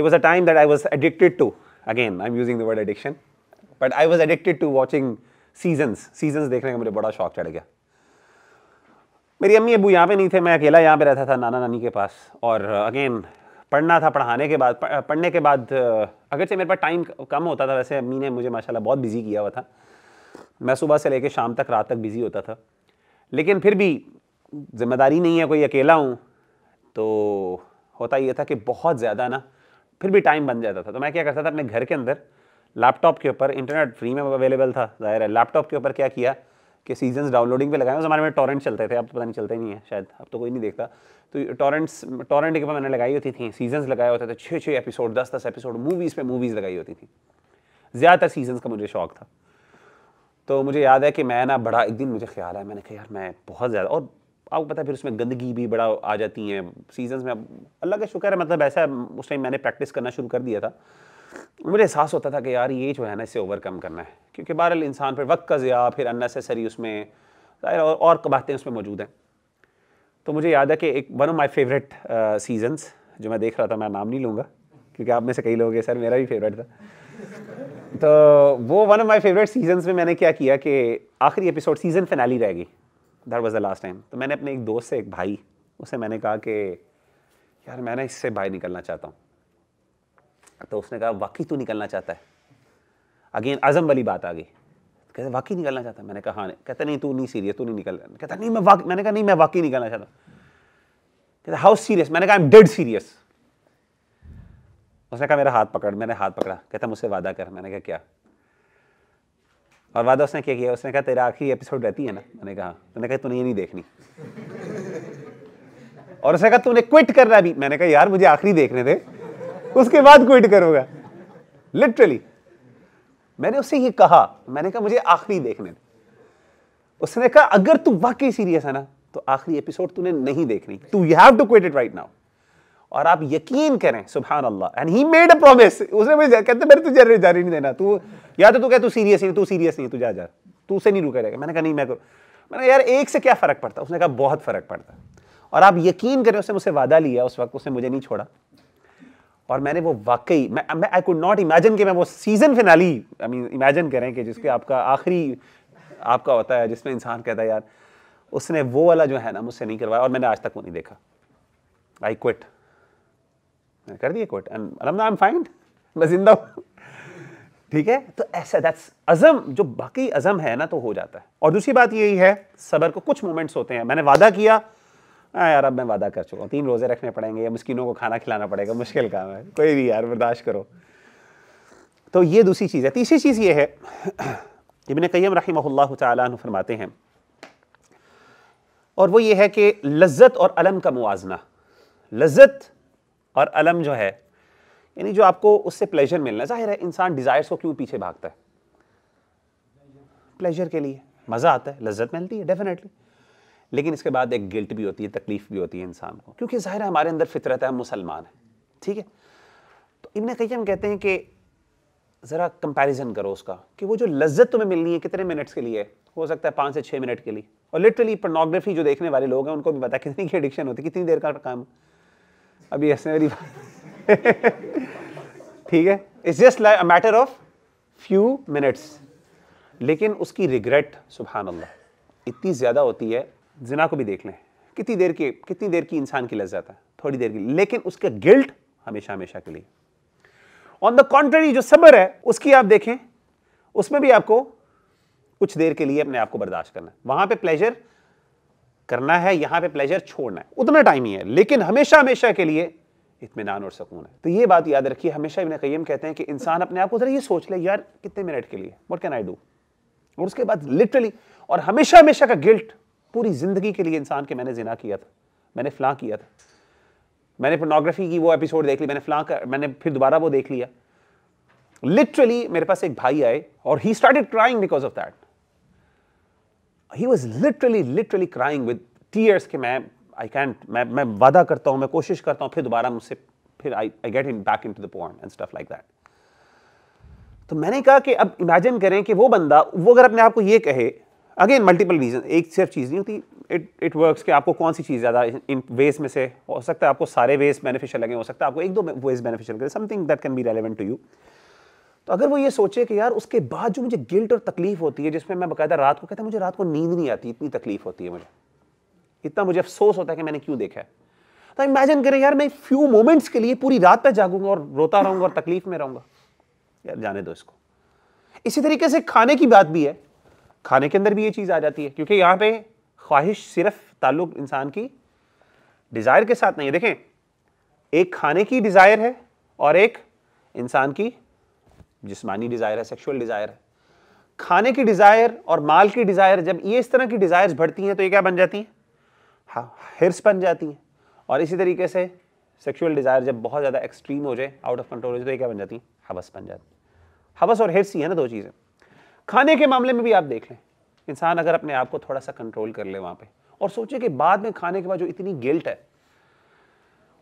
was a time that I was addicted to again I am using the word addiction but I was addicted to watching seasons seasons देखने का मुझे बड़ा शौक चढ़ गया मेरी अम्मी अबू यहाँ पे नहीं थे मैं अकेला यहाँ पे रहता था नाना नानी के पास और अगेन पढ़ना था पढ़ाने के बाद पढ़ने के बाद अगरचे मेरे पास टाइम कम होता था वैसे अम्मी ने मुझे माशाल्लाह बहुत बिज़ी किया हुआ था मैं सुबह से लेकर शाम तक रात तक बिज़ी होता था लेकिन फिर भी जिम्मेदारी नहीं है कोई अकेला हूँ तो होता ये था कि बहुत ज़्यादा ना फिर भी टाइम बन जाता था तो मैं क्या करता था अपने घर के अंदर लैपटॉप के ऊपर इंटरनेट फ्री में अवेलेबल था जाहिर है लैपटॉप के ऊपर क्या किया कि सीजन्स डाउनलोडिंग पे लगाए उस ज़माने में टॉरेंट चलते थे अब पता नहीं चलते नहीं है शायद अब तो कोई नहीं देखता तो टॉरेंट्स टॉरेंट के ऊपर मैंने लगाई होती थी सीजन्स लगाए होते थे छः छः एपिसोड दस दस एपिसोड मूवीज़ पे मूवीज़ लगाई होती थी ज़्यादातर सीजन्स का मुझे शौक था तो मुझे याद है कि मैं ना बड़ा एक दिन मुझे ख्याल है मैंने कहा यार मैं बहुत ज़्यादा और आपको पता है फिर उसमें गंदगी भी बड़ा आ जाती है सीजन्स में अब अल्लाह का शुक्र है मतलब ऐसा उस टाइम मैंने प्रैक्टिस करना शुरू कर दिया था मुझे एहसास होता था कि यार ये जो है ना इसे ओवरकम करना है क्योंकि बहरहाल इंसान फिर वक्त का ज़िया फिर अननेसेसरी उसमें और, और बातें उसमें मौजूद हैं तो मुझे याद है कि एक one of my favourite seasons जो मैं देख रहा था मैं नाम नहीं लूँगा क्योंकि आप में से कई लोग हैं सर मेरा भी फेवरेट था तो वो one of my favourite seasons में मैंने क्या किया कि आखिरी एपिसोड सीज़न फिनाली रह गई that was the last time तो मैंने अपने एक दोस्त से एक भाई उसे मैंने कहा कि यार मैं ना इससे बाहर निकलना चाहता हूँ तो उसने कहा वाकई तू निकलना चाहता है अगेन अज़म वाली बात आ गई कहते वाकई निकलना चाहता मैंने कहा हाँ कहते नहीं तू नहीं सीरियस तू नहीं निकल कहता नहीं मैं वाकई मैंने कहा नहीं मैं वाकई निकलना चाहता कहता हाउ सीरियस मैंने कहा आई एम डेड सीरियस उसने कहा मेरा हाथ पकड़ मैंने हाथ पकड़ा कहता मुझसे वादा कर मैंने कहा क्या और वादा उसने क्या किया उसने कहा तेरा आखिरी एपिसोड रहती है ना मैंने कहा हाँ। मैंने कहा तूने ये नहीं देखनी और उसने कहा तूने क्विट करना भी मैंने कहा यार मुझे आखिरी देखने थे उसके बाद क्विट करूंगा लिटरली मैंने उससे ये कहा मैंने कहा मुझे आखिरी देखने दे उसने कहा अगर तू वाकई सीरियस है ना तो आखिरी एपिसोड तूने नहीं देखनी तू you have to quit it right now और आप यकीन करें सुबह अल्लाह and he made a promise उसने मुझे कहते मेरे तुझे जारी नहीं देना तू या तो तू कह तू सीरियस नहीं तू सीरियस नहीं तू जा जा तू उसे नहीं रुके रहेगा मैंने कहा नहीं मैं मैंने यार एक से क्या फ़र्क पड़ता उसने कहा बहुत फ़र्क पड़ता और आप यकीन करें उसने मुझसे वादा लिया उस वक्त उसने मुझे नहीं छोड़ा और मैंने वो वाकई मैं आई कुड नॉट इमेजिन कि मैं वो season finale I mean imagine करें कि जिसके आपका आखिरी आपका होता है जिसमें इंसान कहता है यार उसने वो वाला जो है ना मुझसे नहीं करवाया और मैंने आज तक वो नहीं देखा आई क्विट मैंने कर दिया quit and I am find मैं जिंदा हूँ ठीक है तो ऐसा दैट्स अज़म जो बाकी अज़म है ना तो हो जाता है और दूसरी बात यही है सबर को कुछ मोमेंट्स होते हैं मैंने वादा किया हाँ यार अब मैं वादा कर चुका हूँ तीन रोज़े रखने पड़ेंगे या मस्किनों को खाना खिलाना पड़ेगा मुश्किल काम है कोई भी यार बर्दाश्त करो तो ये दूसरी चीज़ है तीसरी चीज़ ये है इबन कैम रही तु फरमाते हैं और वो ये है कि लज्जत और अलम का मुआजना लज्जत और अलम जो है यानी जो आपको उससे प्लेजर मिलना जाहिर है इंसान डिज़ायर्स को क्यों पीछे भागता है प्लेजर के लिए मज़ा आता है लज्जत मिलती है डेफिनेटली लेकिन इसके बाद एक गिल्ट भी होती है तकलीफ भी होती है इंसान को क्योंकि ज़ाहिर है हमारे अंदर फितरत है हम मुसलमान हैं ठीक है तो इबन कैम कहते हैं कि ज़रा कंपैरिजन करो उसका कि वो जो लज्जत तुम्हें मिलनी है कितने मिनट्स के लिए हो सकता है पाँच से छः मिनट के लिए और लिटरली पर्नोग्राफी जो देखने वाले लोग हैं उनको भी पता कितनी की एडिक्शन होती है कितनी देर का काम अभी ऐसे मेरी ठीक है it's just like a matter of few minutes लेकिन उसकी रिग्रेट सुबहान इतनी ज़्यादा होती है जिना को भी देख लें कितनी देर की कितनी देर की इंसान की लज्जत है थोड़ी देर की लेकिन उसके गिल्ट हमेशा हमेशा के लिए ऑन द कॉन्ट्री जो सबर है उसकी आप देखें उसमें भी आपको कुछ देर के लिए अपने आप को बर्दाश्त करना है वहां पे प्लेजर करना है यहां पे प्लेजर छोड़ना है उतना टाइम ही है लेकिन हमेशा हमेशा के लिए इतमान और सुकून है तो ये बात याद रखिए हमेशा इबन कईम कहते हैं कि इंसान अपने आप को जरा ये सोच ले यार कितने मिनट के लिए वट कैन आई डू और उसके बाद लिटरली और हमेशा हमेशा का गिल्ट पूरी ज़िंदगी के लिए इंसान के मैंने जिना किया था मैंने फ्लां किया था मैंने पोर्नोग्राफी की वो एपिसोड देख ली मैंने फ्लां कर मैंने फिर दोबारा वो देख लिया लिटरली मेरे पास एक भाई आए और he started crying because of that he was literally literally crying with tears के मैं आई कैंट मैं मैं वादा करता हूँ मैं कोशिश करता हूँ फिर दोबारा मुझसे फिर I I get in back into the point and stuff like that तो मैंने कहा कि अब इमेजिन करें कि वो बंदा वो अगर अपने आप को ये कहे अगेन मल्टीपल रीजन एक सिर्फ चीज़ नहीं होती इट इट वर्क्स कि आपको कौन सी चीज़ ज़्यादा इन वेज में से हो सकता है आपको सारे वेज बेनिफिशियल लगे हो सकता है आपको एक दो वेज बेनिफिशियल करें something that can be relevant to you तो अगर वो ये सोचे कि यार उसके बाद जो मुझे गिल्ट और तकलीफ होती है जिसमें मैं बकायदा रात को कहता मुझे रात को नींद नहीं आती इतनी तकलीफ होती है मुझे इतना मुझे अफसोस होता है कि मैंने क्यों देखा है तो इमेजिन करें यार मैं फ्यू मोमेंट्स के लिए पूरी रात पर जागूंगा और रोता रहूंगा और तकलीफ में रहूंगा यार जाने दो इसको इसी तरीके से खाने की बात भी है खाने के अंदर भी ये चीज़ आ जाती है क्योंकि यहाँ पे ख्वाहिश सिर्फ ताल्लुक इंसान की डिज़ायर के साथ नहीं है देखें एक खाने की डिज़ायर है और एक इंसान की जिस्मानी डिज़ायर है सेक्शुअल डिज़ायर है खाने की डिज़ायर और माल की डिज़ायर जब ये इस तरह की डिज़ायर्स बढ़ती हैं तो ये क्या बन जाती हैं हाँ हिर्स बन जाती हैं और इसी तरीके से सेक्शुअल डिज़ायर जब बहुत ज़्यादा एक्सट्रीम हो जाए आउट ऑफ कंट्रोल हो जाए तो ये क्या बन जाती है हवस बन जाती है हवस और हिर्स ही है ना दो चीज़ें खाने के मामले में भी आप देख लें इंसान अगर अपने आप को थोड़ा सा कंट्रोल कर ले वहाँ पे और सोचे कि बाद में खाने के बाद जो इतनी गिल्ट है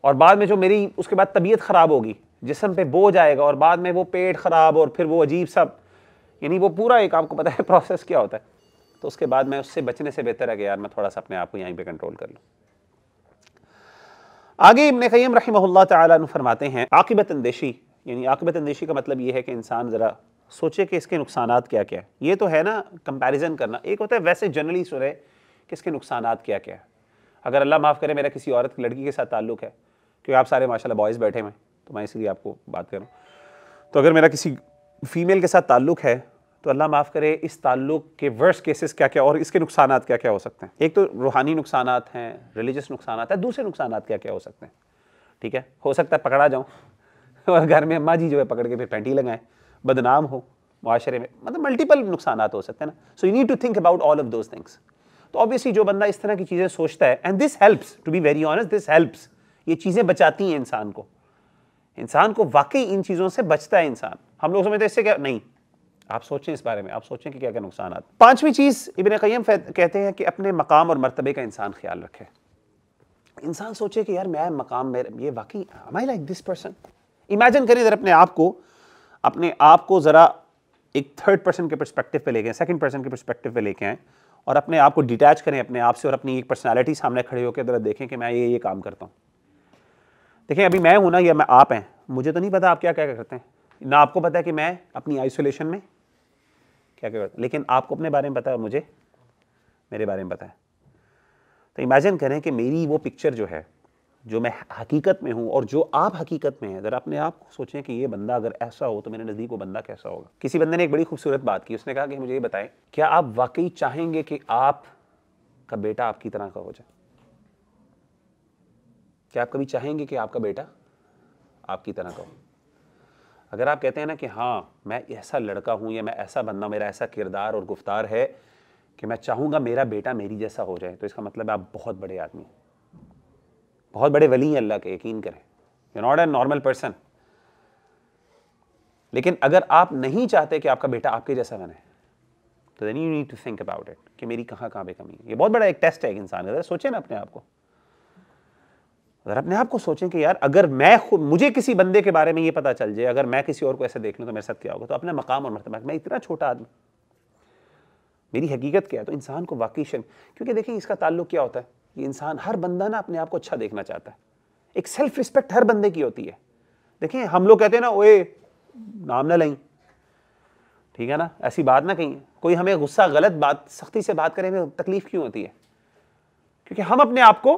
और बाद में जो मेरी उसके बाद तबीयत ख़राब होगी जिसम पे बोझ आएगा और बाद में वो पेट ख़राब और फिर वो अजीब सब यानी वो पूरा एक आपको पता है प्रोसेस क्या होता है तो उसके बाद मैं उससे बचने से बेहतर है कि यार मैं थोड़ा सा अपने आप को यहीं पर कंट्रोल कर लूँ आगे इबन क़यम रही फरमाते हैं आकबत अंदेशी यानी आकबत अंदेशी का मतलब ये है कि इंसान ज़रा सोचे कि इसके नुकसान क्या क्या है ये तो है ना कंपैरिजन करना एक होता है वैसे जनरली सुने कि इसके नुकसान क्या क्या है अगर अल्लाह माफ़ करे मेरा किसी औरत लड़की के साथ ताल्लुक है क्योंकि आप सारे माशाला बॉयज़ बैठे हैं तो मैं इसलिए आपको बात करूँ तो अगर मेरा किसी फ़ीमेल के साथ ताल्लुक है तो अल्लाह माफ़ करे इस ताल्लुक के वर्स केसेस क्या क्या और इसके नुकसान क्या क्या हो सकते हैं एक तो रूहानी नुकसान हैं रिलीजस नुकसान हैं दूसरे नुकसान क्या क्या हो सकते हैं ठीक है हो सकता है पकड़ा जाऊँ और घर में अम्मा जी जो है पकड़ के फिर पेंटी लगाएं बदनाम हो माशरे में मतलब मल्टीपल नुकसान हो सकते हैं ना so you need to think about all of those things तो ऑब्वियसली जो बंदा इस तरह की चीज़ें सोचता है and this helps to be very honest this helps ये चीज़ें बचाती हैं इंसान को इंसान को वाकई इन चीज़ों से बचता है इंसान हम लोग समझते इससे क्या नहीं आप सोचें इस बारे में आप सोचें कि क्या क्या नुकसान आते पाँचवीं चीज़ इबन कैम कहते हैं कि अपने मकाम और मरतबे का इंसान ख्याल रखे इंसान सोचे कि यार मैं मकाम मेरे ये वाकई I like this person imagine करें अपने आप को अपने आप को ज़रा एक थर्ड पर्सन के परस्पेक्टिव पे लेके आए सेकंड पर्सन के परस्पेक्टिव पे लेके आएँ और अपने आप को डिटैच करें अपने आप से और अपनी एक पर्सनैलिटी सामने खड़े होकर ज़रा देखें कि मैं ये ये काम करता हूँ देखें अभी मैं हूँ ना या मैं आप हैं मुझे तो नहीं पता आप क्या क्या करते हैं ना आपको पता है कि मैं अपनी आइसोलेशन में क्या क्या करता लेकिन आपको अपने बारे में पता है मुझे मेरे बारे में पता है तो इमेजिन करें कि मेरी वो पिक्चर जो है जो मैं हकीकत में हूँ और जो आप हकीकत में हैं अगर अपने आप को सोचें कि ये बंदा अगर ऐसा हो तो मेरे नज़दीक वो बंदा कैसा होगा किसी बंदे ने एक बड़ी खूबसूरत बात की उसने कहा कि मुझे ये बताएं क्या आप वाकई चाहेंगे कि आप का बेटा आपकी तरह का हो जाए क्या आप कभी चाहेंगे कि आपका बेटा आपकी तरह का हो अगर आप कहते हैं ना कि हाँ मैं ऐसा लड़का हूँ या मैं ऐसा बंदा मेरा ऐसा किरदार और गुफ्तार है कि मैं चाहूँगा मेरा बेटा मेरी जैसा हो जाए तो इसका मतलब आप बहुत बड़े आदमी हैं बहुत बड़े वली हैं अल्लाह के यकीन करें you not a normal person लेकिन अगर आप नहीं चाहते कि आपका बेटा आपके जैसा बने तो then you need to think about it कि मेरी कहाँ कहाँ पे कमी है ये बहुत बड़ा एक टेस्ट है एक इंसान का सोचे ना अपने आप को अगर अपने आप को सोचें कि यार अगर मैं मुझे किसी बंदे के बारे में ये पता चल जाए अगर मैं किसी और को ऐसे देख लूँ तो मेरे साथ क्या होगा तो अपना मकाम और मरतबा मैं इतना छोटा आदमी मेरी हकीकत क्या है तो इंसान को वाकई शर्म क्योंकि देखिए इसका ताल्लुक क्या होता है कि इंसान हर बंदा ना अपने आप को अच्छा देखना चाहता है एक सेल्फ रिस्पेक्ट हर बंदे की होती है देखिए हम लोग कहते हैं ना ओए नाम ना लें ठीक है ना ऐसी बात ना कहीं कोई हमें गुस्सा गलत बात सख्ती से बात करें हमें तकलीफ क्यों होती है क्योंकि हम अपने आप को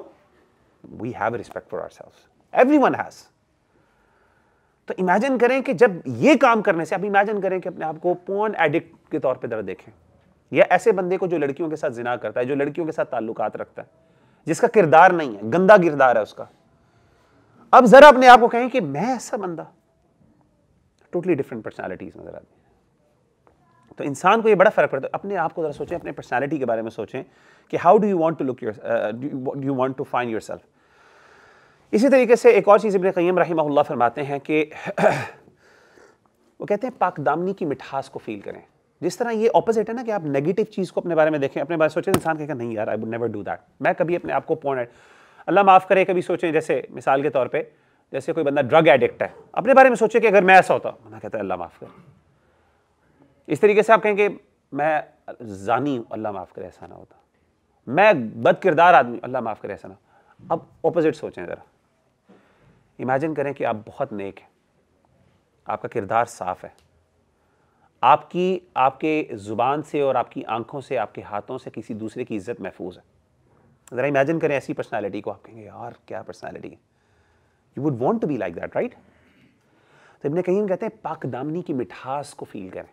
we have respect for our self everyone has तो इमेजिन करें कि जब ये काम करने से आप इमेजिन करें कि अपने आप को पोन एडिक्ट के तौर पर दर देखें या ऐसे बंदे को जो लड़कियों के साथ जिना करता है जो लड़कियों के साथ ताल्लुकात रखता है जिसका किरदार नहीं है गंदा किरदार है उसका अब जरा अपने आप को कहें कि मैं ऐसा बंदा टोटली डिफरेंट पर्सनैलिटीज नजर आती है तो इंसान को ये बड़ा फर्क पड़ता है अपने आप को जरा सोचें अपने पर्सनैलिटी के बारे में सोचें कि how do you want to look your you want to find yourself इसी तरीके से एक और चीज़ इबन क़यम रही फरमाते हैं कि वो कहते हैं पाकदामनी की मिठास को फील करें जिस तरह ये ऑपोजिट है ना कि आप नेगेटिव चीज़ को अपने बारे में देखें अपने बारे में सोचें इंसान कहकर नहीं यार I would never do that मैं कभी अपने आप को पॉइंट अल्लाह माफ़ करे कभी सोचें जैसे मिसाल के तौर पर जैसे कोई बंदा ड्रग एडिक्ट है अपने बारे में सोचे कि अगर मैं ऐसा होता मना कहता अल्लाह माफ़ करे इस तरीके से आप कहेंगे मैं जानी हूँ अल्लाह माफ़ करे ऐसा ना होता मैं बद किरदार आदमी अल्लाह माफ़ करे ऐसा ना अब ऑपोजिट सोचें ज़रा इमेजिन करें कि आप बहुत नेक हैं आपका किरदार साफ़ है आपकी आपके ज़ुबान से और आपकी आंखों से आपके हाथों से किसी दूसरे की इज्जत महफूज है ज़रा इमेजिन करें ऐसी पर्सनैलिटी को आप कहेंगे यार क्या पर्सनैलिटी है you would want to be like that right तो इबन कहीं कहते हैं पाक दामनी की मिठास को फील करें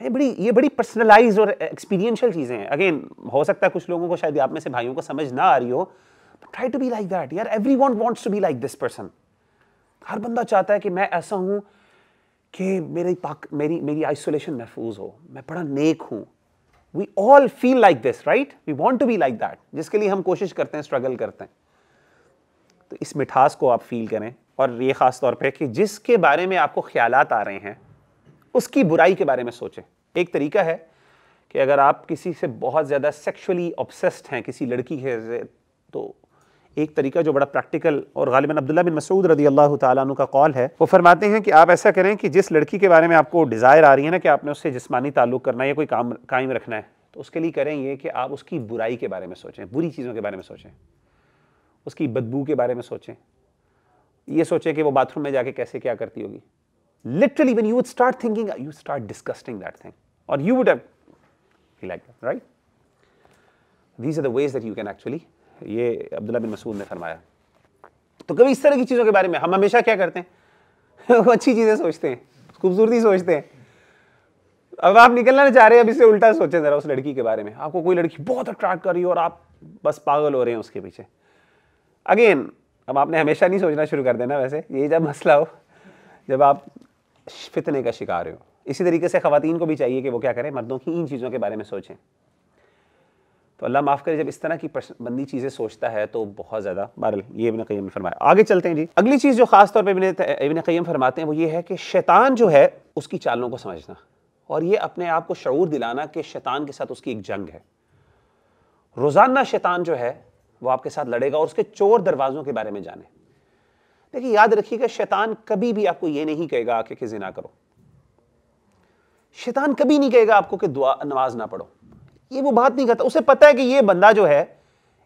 है बड़ी ये बड़ी पर्सनलाइज और एक्सपीरियंशियल चीज़ें हैं अगेन हो सकता है कुछ लोगों को शायद आप में से भाइयों को समझ ना आ रही हो try to be like that यार everyone wants to be like this person हर बंदा चाहता है कि मैं ऐसा हूँ कि मेरी पाक मेरी मेरी आइसोलेशन महफूज हो मैं बड़ा नेक हूँ we all feel like this right we want to be like that जिसके लिए हम कोशिश करते हैं स्ट्रगल करते हैं तो इस मिठास को आप फील करें और ये ख़ास तौर पे कि जिसके बारे में आपको ख्याल आ रहे हैं उसकी बुराई के बारे में सोचें एक तरीका है कि अगर आप किसी से बहुत ज़्यादा सेक्शुअली ऑब्सेस्ड हैं किसी लड़की के तो एक तरीका जो बड़ा प्रैक्टिकल और गालिबा अब्दुल्ला बिन मसूद रदी अल्लाह तु का कॉल है वो फरमाते हैं कि आप ऐसा करें कि जिस लड़की के बारे में आपको डिज़ायर आ रही है ना कि आपने उससे जिसमानी ताल्लुक़ करना है या कोई काम कायम रखना है तो उसके लिए करें ये कि आप उसकी बुराई के बारे में सोचें बुरी चीज़ों के बारे में सोचें उसकी बदबू के बारे में सोचें ये सोचें कि वो बाथरूम में जाके कैसे क्या करती होगी literally when you would start thinking you start disgusting that thing और you would have like right these are the ways that you can actually ये अब्दुल्ला बिन मसूद ने फरमाया तो कभी इस तरह की चीज़ों के बारे में हम हमेशा क्या करते हैं वो अच्छी चीज़ें सोचते हैं खूबसूरती सोचते हैं अब आप निकलना चाह रहे हैं अब इसे उल्टा सोचें ज़रा उस लड़की के बारे में आपको कोई लड़की बहुत अट्रैक्ट कर रही हो और आप बस पागल हो रहे हैं उसके पीछे अगेन अब आपने हमेशा नहीं सोचना शुरू कर देना वैसे ये जब मसला हो जब आप फितने का शिकार हो इसी तरीके से ख़वान को भी चाहिए कि वो क्या करें मर्दों की इन चीज़ों के बारे में सोचें तो अल्लाह माफ़ करे जब इस तरह की बंदी चीज़ें सोचता है तो बहुत ज़्यादा बहरल ये इबन क़यम ने फरमाया आगे चलते हैं जी अगली चीज़ जो ख़ास तौर पर इबन इबन क़यम फरमाते हैं वो ये है कि शैतान जो है उसकी चालों को समझना और ये अपने आप को शूर दिलाना कि शैतान के साथ उसकी एक जंग है रोज़ाना शैतान जो है वो आपके साथ लड़ेगा और उसके चोर दरवाज़ों के बारे में जाने देखिए याद रखिएगा शैतान कभी भी आपको ये नहीं कहेगा आके कि जिना करो शैतान कभी नहीं कहेगा आपको कि दुआ नमाज ना पढ़ो ये वो बात नहीं करता उसे पता है कि ये बंदा जो है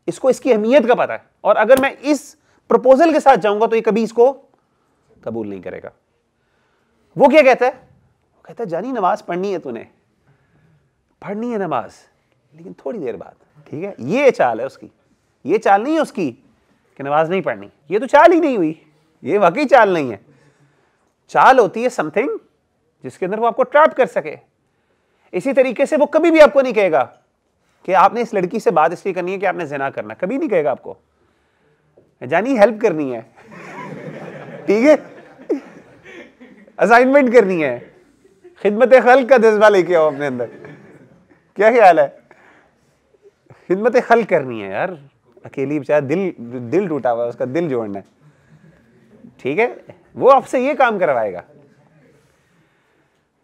इसको इसकी अहमियत का पता है और अगर मैं इस प्रपोजल के साथ जाऊंगा तो ये कभी इसको कबूल नहीं करेगा वो क्या कहता है वो कहता है जानी नमाज पढ़नी है तूने पढ़नी है नमाज लेकिन थोड़ी देर बाद ठीक है ये चाल है उसकी ये चाल नहीं है उसकी कि नमाज नहीं पढ़नी ये तो चाल ही नहीं हुई ये वाकई चाल नहीं है चाल होती है समथिंग जिसके अंदर वो आपको ट्रैप कर सके इसी तरीके से वो कभी भी आपको नहीं कहेगा कि आपने इस लड़की से बात इसलिए करनी है कि आपने जना करना कभी नहीं कहेगा आपको जानी हेल्प करनी है ठीक है असाइनमेंट करनी है खिदमत खल का जज्बा लेके आओ अपने अंदर क्या ख्याल है खिदमत खल करनी है यार अकेली बेचारा दिल दिल टूटा हुआ है उसका दिल जोड़ना है ठीक है वो आपसे ये काम करवाएगा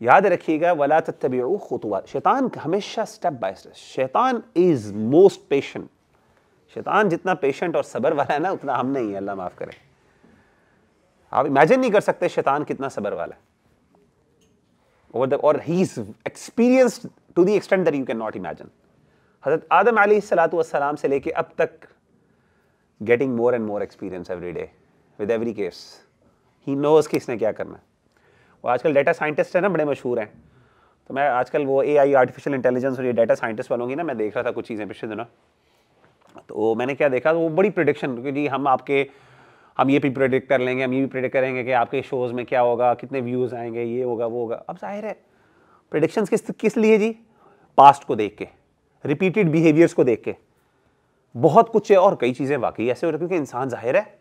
याद रखिएगा वला तबी खुतवा शैतान हमेशा स्टेप बाय स्टेप शैतान इज़ मोस्ट पेशेंट शैतान जितना पेशेंट और सबर वाला है ना उतना हम नहीं है अल्लाह माफ़ करें आप इमेजिन नहीं कर सकते शैतान कितना सबर वाला है और द और he is experienced to the extent that you can not imagine हज़रत आदम सलाम से लेके अब तक getting more and more experience every day with every case he knows कि इसने क्या करना है वो आजकल डाटा साइंटिस्ट है ना बड़े मशहूर हैं तो मैं आजकल वो ए आई आर्टिफिशियल इंटेलिजेंस और ये डाटा साइंटिस्ट वालों की ना मैं देख रहा था कुछ चीज़ें पिछले दिनों तो मैंने क्या देखा वो बड़ी प्रिडिक्शन क्योंकि हम आपके हम ये भी प्रेडिक्ट कर लेंगे हम ये भी प्रेडिक्ट करेंगे कि आपके शोज़ में क्या होगा कितने व्यूज़ आएंगे ये होगा वो होगा अब जाहिर है प्रडिक्शंस किस किस लिए जी पास्ट को देख के रिपीटेड बिहेवियर्स को देख के बहुत कुछ है और कई चीज़ें वाकई ऐसे हो रही क्योंकि इंसान जाहिर है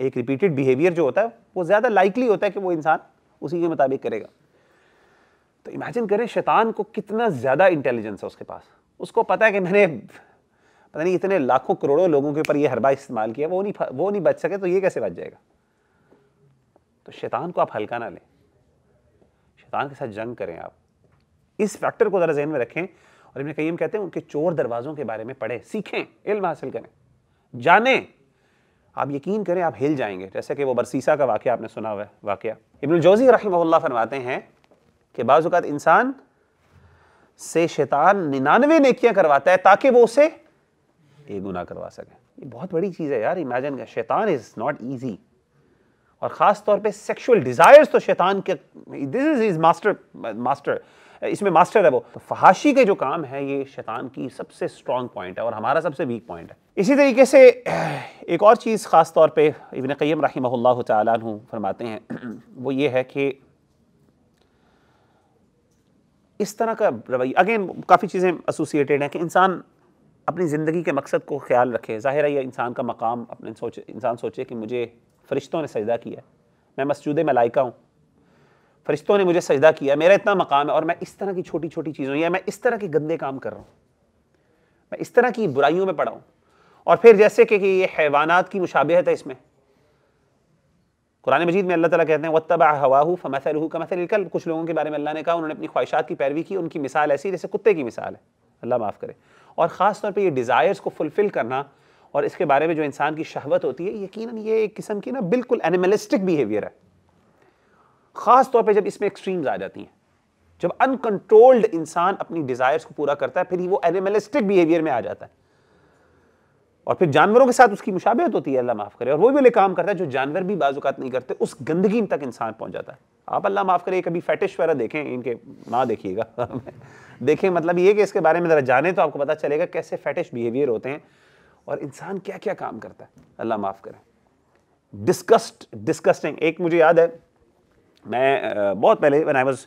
एक रिपीटेड बिहेवियर जो होता है वो ज़्यादा लाइकली होता है कि वो इंसान उसी के मुताबिक करेगा तो इमेजिन करें शैतान को कितना ज़्यादा इंटेलिजेंस है उसके पास उसको पता है कि मैंने पता नहीं इतने लाखों करोड़ों लोगों के ऊपर ये हरबा इस्तेमाल किया वो नहीं वो नहीं बच सके तो ये कैसे बच जाएगा तो शैतान को आप हल्का ना लें शैतान के साथ जंग करें आप इस फैक्टर को ज़रा जहन में रखें और इबन कईम कहते हैं उनके चोर दरवाज़ों के बारे में पढ़ें सीखें इल्म हासिल करें जानें आप यकीन करें आप हिल जाएंगे जैसे कि वो बरसीसा का वाक्य आपने सुना हुआ है वाक़ इबन जोज़ी रही फरमाते हैं कि बाज़ात इंसान से शैतान निन्यानवे नेकियां करवाता है ताकि वो उसे एक गुना करवा सके ये बहुत बड़ी चीज़ है यार इमेजिन कर शैतान इज़ नॉट ईजी और ख़ास तौर पे सेक्सुअल डिज़ायर्स तो शैतान के this is is master master इसमें मास्टर है वो तो फहाशी के जो काम है ये शैतान की सबसे स्ट्रॉन्ग पॉइंट है और हमारा सबसे वीक पॉइंट है इसी तरीके से एक और चीज़ ख़ास तौर पर इबन क़यम रही तू फरमाते हैं वो ये है कि इस तरह का रवैया अगेन काफ़ी चीज़ें एसोसिएटेड हैं कि इंसान अपनी ज़िंदगी के मकसद को ख्याल रखे ज़ाहिर है यह इंसान का मकाम अपने सोचे इंसान सोचे कि मुझे फ़रिश्तों ने सजदा किया मैं में मलाइका हूँ फरिश्तों ने मुझे सजदा किया मेरा इतना मकाम है और मैं इस तरह की छोटी छोटी चीज़ों या मैं इस तरह के गंदे काम कर रहा हूँ मैं इस तरह की बुराइयों में पड़ा हूँ और फिर जैसे कि, ये हैवानात की मुशाबहत है इसमें कुरान मजीद में अल्लाह ताला कहते हैं वत्तबा हवाहू फ़मसलहू हु मसल कल कुछ लोगों के बारे में अल्लाह ने कहा उन्होंने अपनी ख्वाहिशात की पैरवी की उनकी मिसाल ऐसी जैसे कुत्ते की मिसाल है अल्लाह माफ़ करे और ख़ास तौर पर यह डिज़ायर्स को फुलफ़िल करना और इसके बारे में जो इंसान की शहवत होती है यकीनन ये एक किस्म की ना बिल्कुल एनिमलिस्टिक बिहेवियर है ख़ास तौर पे जब इसमें एक्सट्रीम्स आ जाती हैं जब अनकंट्रोल्ड इंसान अपनी डिज़ायर्स को पूरा करता है फिर वो एनिमलिस्टिक बिहेवियर में आ जाता है और फिर जानवरों के साथ उसकी मुशाबत होती है अल्लाह माफ़ करे और वो भी काम करता है जो जानवर भी बाजूकात नहीं करते उस गंदगी तक इंसान पहुंच जाता है आप अल्लाह माफ़ करे कभी फैटिश वगैरह देखें इनके ना देखिएगा देखें मतलब ये कि इसके बारे में ज़रा जाने तो आपको पता चलेगा कैसे फैटिश बिहेवियर होते हैं और इंसान क्या क्या काम करता है अल्लाह माफ़ करें डिस्कस्ट डिस्कस्टिंग एक मुझे याद है मैं बहुत पहले वन आई वॉज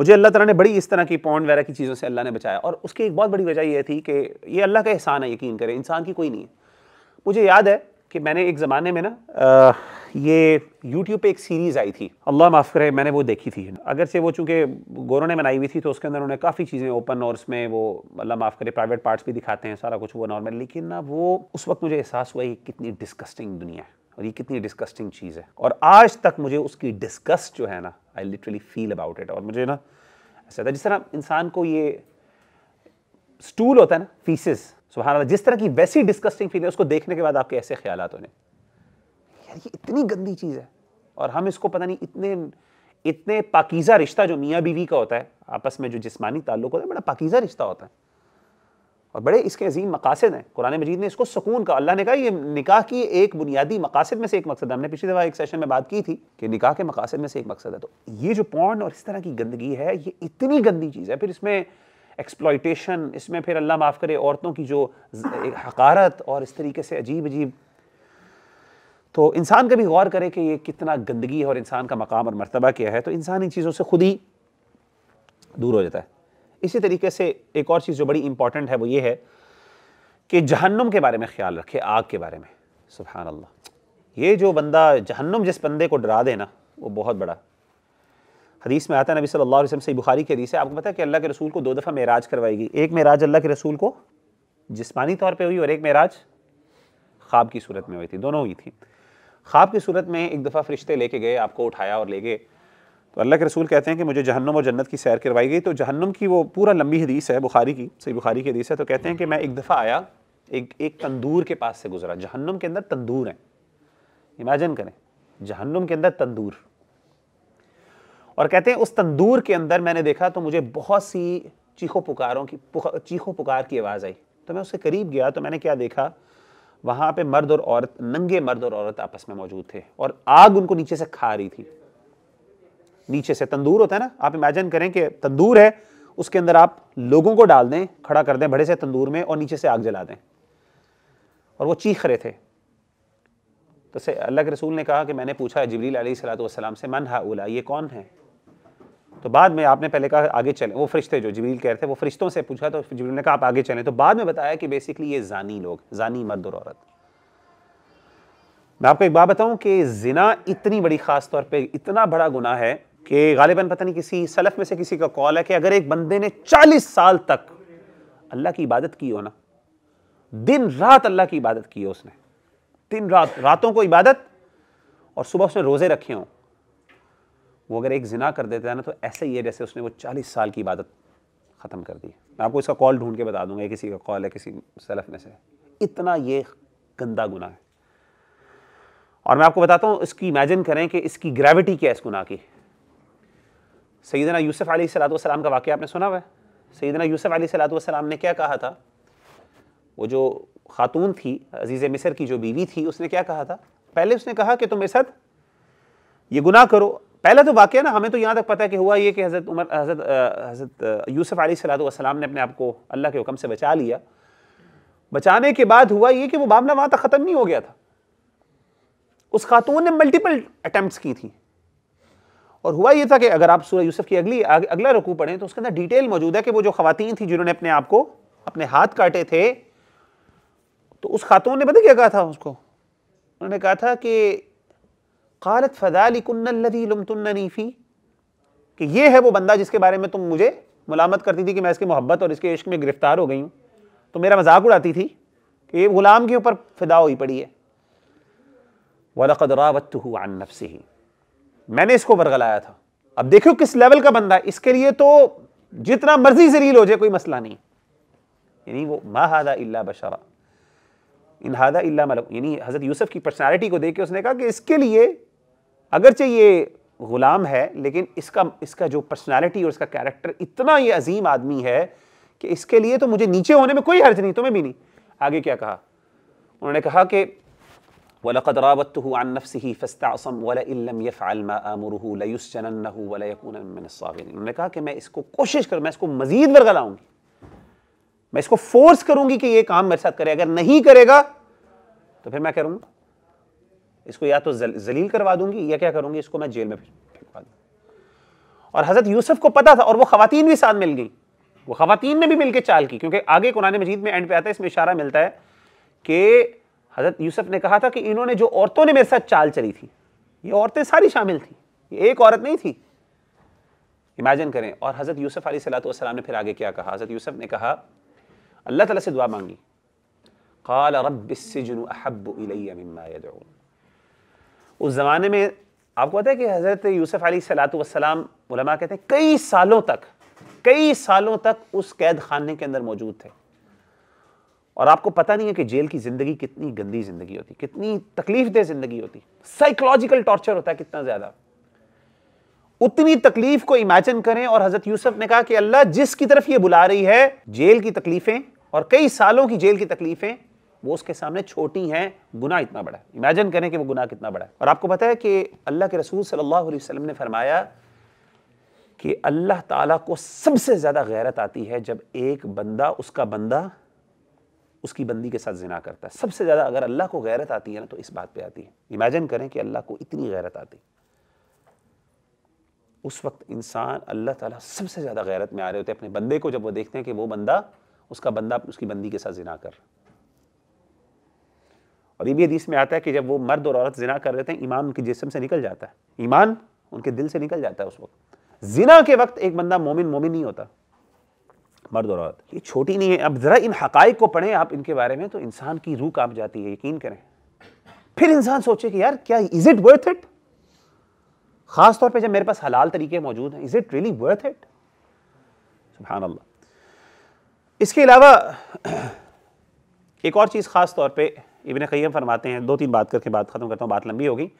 मुझे अल्लाह तला ने बड़ी इस तरह की पौंड वगैरह की चीज़ों से अल्लाह ने बचाया और उसकी एक बहुत बड़ी वजह यह थी कि ये अल्लाह का एहसान है यकीन करें इंसान की कोई नहीं है मुझे याद है कि मैंने एक ज़माने में ना ये यूट्यूब पे एक सीरीज़ आई थी अल्लाह माफ़ करे मैंने वो देखी थी अगर से वो चूँकि गोरों ने बनाई हुई थी तो उसके अंदर उन्होंने काफ़ी चीज़ें ओपन और उसमें वो अल्लाह माफ़ करे प्राइवेट पार्ट्स भी दिखाते हैं सारा कुछ वो नॉर्मल लेकिन ना वो उस वक्त मुझे एहसास हुआ कि कितनी डिस्कस्टिंग दुनिया है और ये कितनी डिस्कस्टिंग चीज़ है और आज तक मुझे उसकी डिस्कस्ट जो है ना I literally feel about it और मुझे ना ऐसा था जिस तरह इंसान को ये स्टूल होता है ना फीसिस सुबह जिस तरह की वैसी डिस्कस्टिंग फील है उसको देखने के बाद आपके ऐसे ख्याल होने यार ये इतनी गंदी चीज़ है और हम इसको पता नहीं इतने इतने पाकिज़ा रिश्ता जो मियाँ बीवी का होता है आपस में जो जिस्मानी ताल्लुक होता है बड़ा पाकिज़ा रिश्ता होता है और बड़े इसके अजीम मकासद हैं कुरान मजीद ने इसको सुकून का अल्लाह ने कहा ये निकाह की एक बुनियादी मकासद में से एक मकसद है हमने पिछली दफ़ा एक सेशन में बात की थी कि निकाह के मकासद में से एक मकसद है तो ये जो पौन और इस तरह की गंदगी है ये इतनी गंदी चीज़ है फिर इसमें एक्सप्लाइटेशन इसमें फिर अल्लाह माफ़ करे औरतों की जो हकारत और इस तरीके से अजीब अजीब तो इंसान कभी गौर करे कि ये कितना गंदगी है और इंसान का मकाम और मरतबा क्या है तो इंसान इन चीज़ों से खुद ही दूर हो जाता है इसी तरीके से एक और चीज़ जो बड़ी इंपॉर्टेंट है वो ये है कि जहन्नुम के बारे में ख्याल रखे आग के बारे में सुबहान अल्लाह ये जो बंदा जहन्नुम जिस बंदे को डरा देना वो बहुत बड़ा हदीस में आता है नबी सल्लल्लाहु अलैहि वसल्लम से बुखारी की हदीस है आपको पता है कि अल्लाह के रसूल को दो दफ़ा मेराज करवाएगी एक मेराज अल्लाह के रसूल को जिस्मानी तौर पर हुई और एक मेराज ख्वाब की सूरत में हुई थी दोनों हुई थी ख्वाब की सूरत में एक दफ़ा फरिश्ते लेके गए आपको उठाया और ले गए तो अल्लाह के रसूल कहते हैं कि मुझे जहन्नम और जन्नत की सैर करवाई गई तो जहन्नम की वो पूरा लंबी हदीस है बुखारी की सही बुखारी की हदीस है तो कहते हैं कि मैं एक दफ़ा आया एक एक तंदूर के पास से गुजरा जहन्नम के अंदर तंदूर हैं इमेजिन करें जहन्नम के अंदर तंदूर और कहते हैं उस तंदूर के अंदर मैंने देखा तो मुझे बहुत सी चीखों पुकारों की चीखों पुकार की आवाज़ आई तो मैं उसके करीब गया तो मैंने क्या देखा वहाँ पे मर्द और औरत नंगे मर्द और औरत आपस में मौजूद थे और आग उनको नीचे से खा रही थी नीचे से तंदूर होता है ना आप इमेजिन करें कि तंदूर है उसके अंदर आप लोगों को डाल दें खड़ा कर दें बड़े से तंदूर में और नीचे से आग जला दें और वो चीख रहे थे तो से अल्लाह के रसूल ने कहा कि मैंने पूछा जबरील सलाम से मन हा उला ये कौन है तो बाद में आपने पहले कहा आगे चलें वो फरिश्ते जो जबरील कह रहे थे वो फरिश्तों से पूछा तो जबरील ने कहा आप आगे चलें तो बाद में बताया कि बेसिकली ये जानी लोग जानी मर्द और औरत मैं आपको एक बात बताऊं कि जिना इतनी बड़ी ख़ास तौर पे इतना बड़ा गुनाह है कि गालिबन पता नहीं किसी सलफ में से किसी का कॉल है कि अगर एक बंदे ने 40 साल तक अल्लाह की इबादत की हो ना दिन रात अल्लाह की इबादत की हो उसने दिन रात रातों को इबादत और सुबह उसने रोज़े रखे हों वो अगर एक जिना कर देता है ना तो ऐसे ही है जैसे उसने वो चालीस साल की इबादत ख़त्म कर दी मैं आपको इसका कॉल ढूंढ के बता दूंगा किसी का कॉल है किसी सलफ में से इतना ये गंदा गुना है और मैं आपको बताता हूँ इसकी इमेजिन करें कि इसकी ग्रेविटी क्या है इस गुना की सईदना यूसुफ़ अली सलाम का वाक़ आपने सुना हुआ है सईदना यूसुफ़ अली सलाम ने क्या कहा था वो जो खातून थी अजीज़ मिसर की जो बीवी थी उसने क्या कहा था पहले उसने कहा कि तुम मेरे साथ ये गुनाह करो पहला तो वाक़ ना हमें तो यहाँ तक पता है कि हुआ ये कि हज़रत उमर हज़रत हज़रत यूसुफ़ अली सलाम ने अपने आप को अल्लाह के हुक्म से बचा लिया बचाने के बाद हुआ ये कि वो मामला वहाँ तक ख़त्म नहीं हो गया था उस खातून ने मल्टीपल अटैम्प्ट की थी और हुआ ये था कि अगर आप सूर्य यूसुफ की अगली अग, अगला रुकू पढ़ें तो उसके अंदर डिटेल मौजूद है कि वो जो खातन थी जिन्होंने अपने आप को अपने हाथ काटे थे तो उस खातून ने पता क्या कहा था उसको उन्होंने कहा था कि कालत फ़दाली कि ये है वो बंदा जिसके बारे में तुम मुझे मुलामत करती थी कि मैं इसकी मोहब्बत और इसके इश्क में गिरफ्तार हो गई हूँ तो मेरा मजाक उड़ाती थी कि ये गुलाम के ऊपर फिदा हुई पड़ी है वलकदरावत आन नफसी मैंने इसको वरगलाया था अब देखियो किस लेवल का बंदा है इसके लिए तो जितना मर्जी जरील हो जाए कोई मसला नहीं यानी वो मा इल्ला बशरा इन हादा इल्ला मलक यानी हज़रत यूसुफ की पर्सनालिटी को देख के उसने कहा कि इसके लिए अगरचे ये ग़ुलाम है लेकिन इसका इसका जो पर्सनालिटी और इसका कैरेक्टर इतना ये अजीम आदमी है कि इसके लिए तो मुझे नीचे होने में कोई हर्ज नहीं तुम्हें भी नहीं आगे क्या कहा उन्होंने कहा कि वलकद रावत आन नफसी फ़स्तासम वलाम लम यफ़ाल मा आमरहू लयुसजनन्नह वलयकून मिन सागिरीन उन्होंने कहा कि मैं इसको कोशिश कर मैं इसको मज़ीद वर्गा लाऊंगी मैं इसको फोर्स करूंगी कि ये काम मेरे साथ करे अगर नहीं करेगा तो फिर मैं करूँगा इसको या तो जल, जलील करवा दूंगी या क्या करूंगी इसको मैं जेल में फेंकवा दूंगी और हज़रत यूसुफ को पता था और वो ख़वातीन भी साथ मिल गई वो ख़वातीन ने भी मिलकर चाल की क्योंकि आगे कुरान मजीद में एंड पे आता है इसमें इशारा मिलता है कि हज़रत यूसुफ ने कहा था कि इन्होंने जो औरतों ने मेरे साथ चाल चली थी ये औरतें सारी शामिल थी ये एक औरत नहीं थी इमेजिन करें और हज़रत यूसुफ अली सलाम ने फिर आगे क्या कहा हज़रत यूसुफ ने कहा अल्लाह तला से दुआ मांगी काल रबिसजन अहब उस ज़माने में आपको पता है कि हज़रत यूसुफ अली सलाम कहते हैं कई सालों तक कई सालों तक उस कैद खाने के अंदर मौजूद थे और आपको पता नहीं है कि जेल की जिंदगी कितनी गंदी जिंदगी होती कितनी तकलीफ दे जिंदगी होती साइकोलॉजिकल टॉर्चर होता है कितना ज्यादा उतनी तकलीफ को इमेजिन करें और हजरत यूसुफ ने कहा कि अल्लाह जिसकी तरफ ये बुला रही है जेल की तकलीफें और कई सालों की जेल की तकलीफें वो उसके सामने छोटी हैं गुना इतना बड़ा है इमेजिन करें कि वो गुना कितना बड़ा है और आपको पता है कि अल्लाह के रसूल सल्लल्लाहु अलैहि वसल्लम ने फरमाया कि अल्लाह ताला को सबसे ज़्यादा गैरत आती है जब एक बंदा उसका बंदा उसकी बंदी के साथ जिना करता है सबसे ज़्यादा अगर अल्लाह को गैरत आती है ना तो इस बात पे आती है इमेजिन करें कि अल्लाह को इतनी गैरत आती उस वक्त इंसान अल्लाह ताला सबसे ज़्यादा गैरत में आ रहे होते हैं अपने बंदे को जब वो देखते हैं कि वो बंदा उसका बंदा उसकी बंदी के साथ जिना कर और ये भी हदीस में आता है कि जब वो मर्द और औरत जिना कर रहे थे ईमान उनके जिसम से निकल जाता है ईमान उनके दिल से निकल जाता है उस वक्त जिना के वक्त एक बंदा मोमिन मोमिन नहीं होता मर्द और औरत ये छोटी नहीं है अब ज़रा इन हक़ को पढ़ें आप इनके बारे में तो इंसान की रूह कांप जाती है यकीन करें फिर इंसान सोचे कि यार क्या इज़ इट वर्थ इट ख़ास तौर पे जब मेरे पास हलाल तरीके मौजूद हैं is it really worth it अल्लाह इसके अलावा एक और चीज़ ख़ास तौर पे इबन क़यम फरमाते हैं दो तीन बात करके बात ख़त्म करता हूँ बात लंबी होगी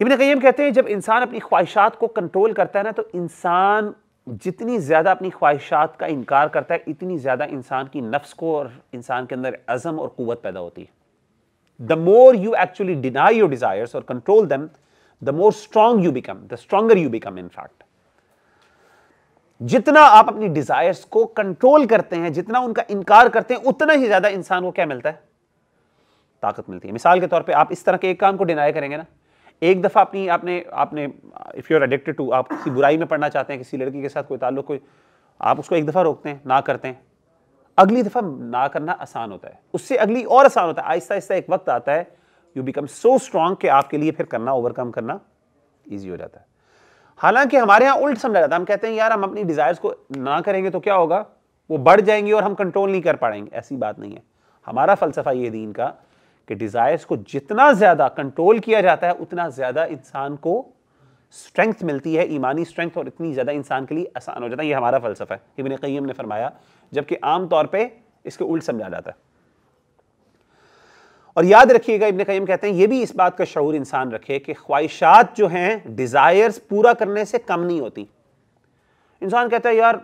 इबन कैम कहते हैं जब इंसान अपनी ख्वाहिशात को कंट्रोल करता है ना तो इंसान जितनी ज़्यादा अपनी ख्वाहिशात का इनकार करता है इतनी ज़्यादा इंसान की नफ्स को और इंसान के अंदर अज़म और कुत पैदा होती है the more you actually deny your desires और control them the more strong you become the stronger you become in fact जितना आप अपनी डिज़ायर्स को कंट्रोल करते हैं जितना उनका इनकार करते हैं उतना ही ज़्यादा इंसान को क्या मिलता है ताकत मिलती है मिसाल के तौर पर आप इस तरह के एक काम को डिनाई करेंगे ना एक दफ़ा अपनी आपने आपने if you are addicted to आप किसी बुराई में पढ़ना चाहते हैं किसी लड़की के साथ कोई ताल्लुक कोई आप उसको एक दफ़ा रोकते हैं ना करते हैं अगली दफ़ा ना करना आसान होता है उससे अगली और आसान होता है आहिस्ता आहिस्ता एक वक्त आता है यू बिकम सो स्ट्रांग कि आपके लिए फिर करना ओवरकम करना ईजी हो जाता है हालांकि हमारे यहाँ उल्ट समझा जाता है हम कहते हैं यार हम अपनी डिज़ायर्स को ना करेंगे तो क्या होगा वो बढ़ जाएंगी और हम कंट्रोल नहीं कर पाएंगे ऐसी बात नहीं है हमारा फलसफा ये दीन का कि डिज़ायर्स को जितना ज़्यादा कंट्रोल किया जाता है उतना ज़्यादा इंसान को स्ट्रेंथ मिलती है ईमानी स्ट्रेंथ और इतनी ज़्यादा इंसान के लिए आसान हो जाता है ये हमारा फ़लसफ़ा है इबन कईम ने फरमाया जबकि आम तौर पे इसके उल्ट समझा जाता है और याद रखिएगा इबन कईम कहते हैं ये भी इस बात का शहूर इंसान रखे कि ख्वाहिशात जो हैं डिज़ायर्स पूरा करने से कम नहीं होती इंसान कहता है यार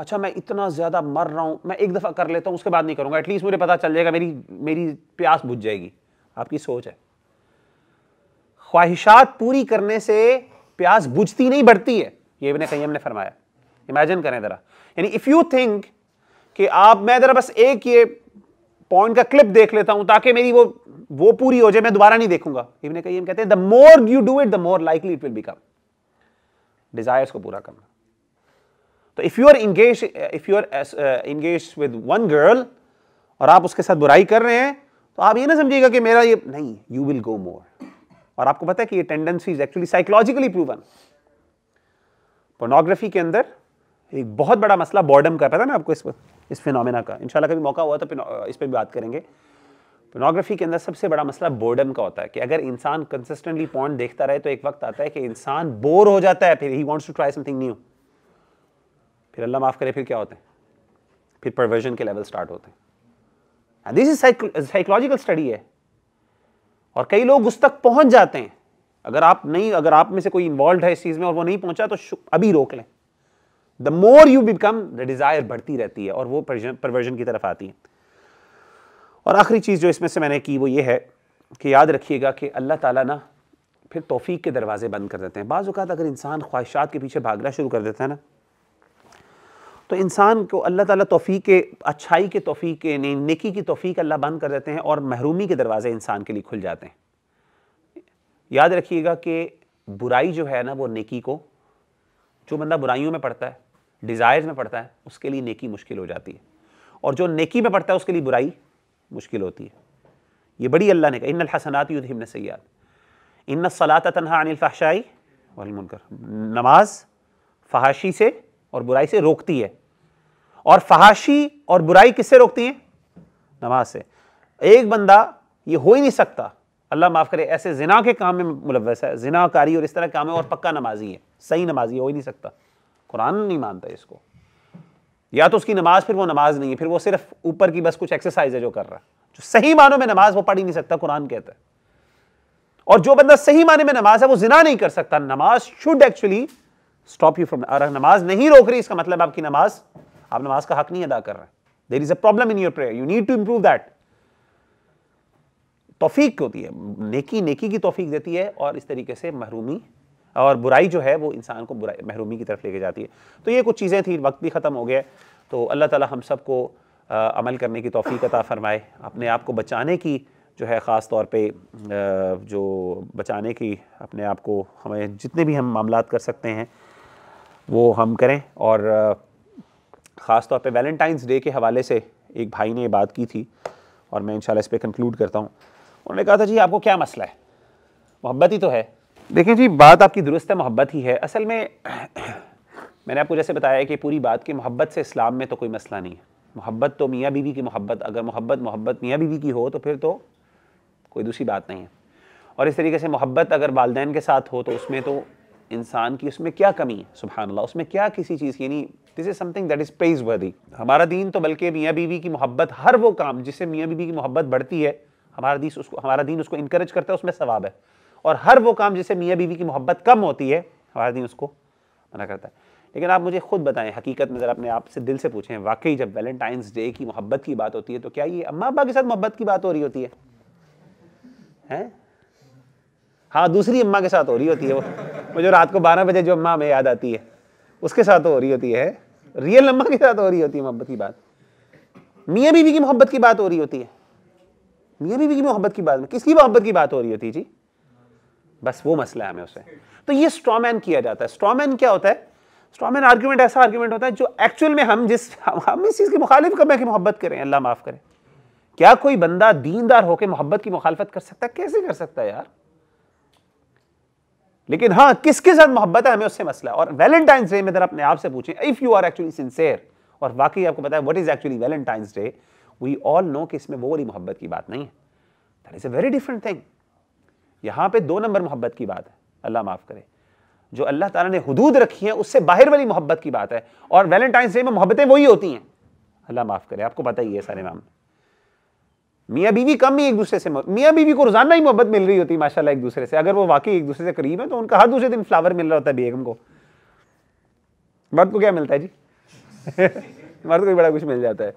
अच्छा मैं इतना ज़्यादा मर रहा हूँ मैं एक दफ़ा कर लेता हूँ उसके बाद नहीं करूँगा एटलीस्ट मुझे पता चल जाएगा मेरी मेरी प्यास बुझ जाएगी आपकी सोच है ख्वाहिशात पूरी करने से प्यास बुझती नहीं बढ़ती है ये इबन कहीं ने फरमाया इमेजिन करें ज़रा यानी इफ़ यू थिंक कि आप मैं ज़रा बस एक ये पॉइंट का क्लिप देख लेता हूं ताकि मेरी वो वो पूरी हो जाए मैं दोबारा नहीं देखूंगा इबन कईम कहते हैं the more you do it the more likely it will become desires को पूरा करना तो if you are engage if you are engage with one girl और आप उसके साथ बुराई कर रहे हैं तो आप ये ना समझिएगा कि मेरा ये नहीं यू विल गो मोर और आपको पता है कि ये tendency is actually psychologically proven pornography के अंदर एक बहुत बड़ा मसला बॉर्डम का पता ना आपको इस इस फिनोमेना का इंशाल्लाह कभी मौका हुआ तो uh, इस पर भी बात करेंगे पोर्नोग्राफी के अंदर सबसे बड़ा मसला बोर्डम का होता है कि अगर इंसान कंसिस्टेंटली पॉइंट देखता रहे तो एक वक्त आता है कि इंसान बोर हो जाता है फिर he wants to try something new फिर अल्लाह माफ़ करे फिर क्या होते हैं फिर प्रवर्जन के लेवल स्टार्ट होते हैं दिस इज साइकोलॉजिकल स्टडी है और कई लोग उस तक पहुंच जाते हैं अगर आप नहीं अगर आप में से कोई इन्वॉल्व है इस चीज़ में और वो नहीं पहुंचा तो अभी रोक लें the more you become the desire बढ़ती रहती है और वो परवर्जन की तरफ आती है और आखिरी चीज़ जो इसमें से मैंने की वो ये है कि याद रखिएगा कि अल्लाह ताला ना फिर तौफीक के दरवाज़े बंद कर देते हैं बाज़ अगर इंसान ख्वाहिशात के पीछे भागना शुरू कर देता है ना तो इंसान को अल्लाह ताला तोफ़ी के अच्छाई के तोफ़ी के नहीं नेकी की तोफ़ी अल्लाह बंद कर देते हैं और महरूमी के दरवाज़े इंसान के लिए खुल जाते हैं याद रखिएगा कि बुराई जो है ना वो नेकी को जो बंदा बुराइयों में पड़ता है डिज़ायर में पड़ता है उसके लिए नेकी मुश्किल हो जाती है और जो नेकी में पड़ता है उसके लिए बुराई मुश्किल होती है ये बड़ी अल्लाह ने कहा इन हसनात युद्धिमन सयाद इन सलात तनहा अनिल फ़ाशाई मुनकर नमाज फहाशी से और बुराई से रोकती है और फहाशी और बुराई किससे रोकती हैं नमाज से एक बंदा ये हो ही नहीं सकता अल्लाह माफ़ करे ऐसे जिना के काम में मुलवस है जिनाकारी और इस तरह के काम है और पक्का नमाजी है सही नमाजी हो ही नहीं सकता कुरान नहीं मानता इसको या तो उसकी नमाज फिर वो नमाज नहीं है फिर वो सिर्फ ऊपर की बस कुछ एक्सरसाइज है जो कर रहा है जो सही मानों में नमाज वो पढ़ ही नहीं सकता कुरान कहता है और जो बंदा सही माने में नमाज है वो जिना नहीं कर सकता नमाज should actually stop you from नमाज नहीं रोक रही इसका मतलब आपकी नमाज आप नमाज का हक नहीं अदा कर रहे there is a problem in your prayer you need to improve that तोफीक होती है नेकी नेकी की तोफीक देती है और इस तरीके से महरूमी और बुराई जो है वो इंसान को बुराई महरूमी की तरफ लेके जाती है तो ये कुछ चीज़ें थी वक्त भी ख़त्म हो गया तो अल्लाह ताला हम सबको अमल करने की तोफ़ी अता फ़रमाए अपने आप को बचाने की जो है ख़ास तौर पे जो बचाने की अपने आप को हमें जितने भी हम मामला कर सकते हैं वो हम करें और ख़ास तौर पे वैलेंटाइंस डे के हवाले से एक भाई ने बात की थी और मैं इंशाल्लाह इस पर कंक्लूड करता हूँ उन्होंने कहा था जी आपको क्या मसला है मोहब्बत ही तो है देखिए जी बात आपकी दुरुस्त है मोहब्बत ही है असल में मैंने आपको जैसे बताया कि पूरी बात की मोहब्बत से इस्लाम में तो कोई मसला नहीं है मोहब्बत तो मियाँ बीवी की मोहब्बत अगर मोहब्बत मोहब्बत मियाँ बीवी की हो तो फिर तो कोई दूसरी बात नहीं है और इस तरीके से मोहब्बत अगर वालदेन के साथ हो तो उसमें तो इंसान की उसमें क्या कमी है सुबहानल्ला उसमें क्या किसी चीज़ की यानी this is something that is पेज वर्दी हमारा दीन तो बल्कि मियाँ बीवी की मोहब्बत हर वो काम जिससे मियाँ बीवी की मोहब्बत बढ़ती है हमारा दीन उसको हमारा दीन उसको इंकरेज करता है उसमें सवाब है और हर वो काम जिससे मियाँ बीवी की मोहब्बत कम होती है हमारा दिन उसको मना करता है लेकिन आप मुझे खुद बताएं हकीकत में ज़रा अपने आप से दिल से पूछें वाकई जब वैलेंटाइंस डे की मोहब्बत की बात होती है तो क्या ये अम्मा अब्बा के साथ मोहब्बत की बात हो रही होती है हैं हाँ दूसरी अम्मा के साथ हो रही होती है वो मुझे रात को बारह बजे जो अम्मा हमें याद आती है उसके साथ हो रही होती है रियल अम्मा के साथ हो रही होती है मोहब्बत की बात मियाँ बीवी की मोहब्बत की बात हो रही होती है मियाँ बीवी की मोहब्बत की बात किसकी मोहब्बत की बात हो रही होती है जी बस वो मसला है हमें उसे तो ये स्ट्रॉमैन किया जाता है स्ट्रॉमैन क्या होता है स्ट्रॉमैन आर्ग्यूमेंट ऐसा आर्ग्यूमेंट होता है जो एक्चुअल में हम जिस हम इस चीज़ की मुखालिफ कब की मोहब्बत करें अल्लाह माफ़ करें क्या कोई बंदा दीनदार होकर मोहब्बत की मुखालफत कर सकता है कैसे कर सकता है यार लेकिन हाँ किसके साथ मोहब्बत है हमें उससे मसला और वैलेंटाइंस डे में अगर अपने आप से पूछें if you are actually sincere और वाकई आपको पता है what is actually Valentine's day we all know कि इसमें वो वाली मोहब्बत की बात नहीं है that is a very different thing यहाँ पे दो नंबर मोहब्बत की बात है अल्लाह माफ़ करे जो अल्लाह ताला ने हदूद रखी है उससे बाहर वाली मोहब्बत की बात है और वैलेंटाइंस डे में मोहब्बतें वही होती हैं अल्लाह माफ़ करे आपको पता ही है सारे मामले मियाँ बीवी कम ही एक दूसरे से मियाँ बीवी को रोजाना ही मोहब्बत मिल रही होती है माशाल्लाह एक दूसरे से अगर वो वाकई एक दूसरे से करीब है तो उनका हर दूसरे दिन फ्लावर मिल रहा होता है बेगम को मर्द को क्या मिलता है जी मर्द को भी बड़ा कुछ मिल जाता है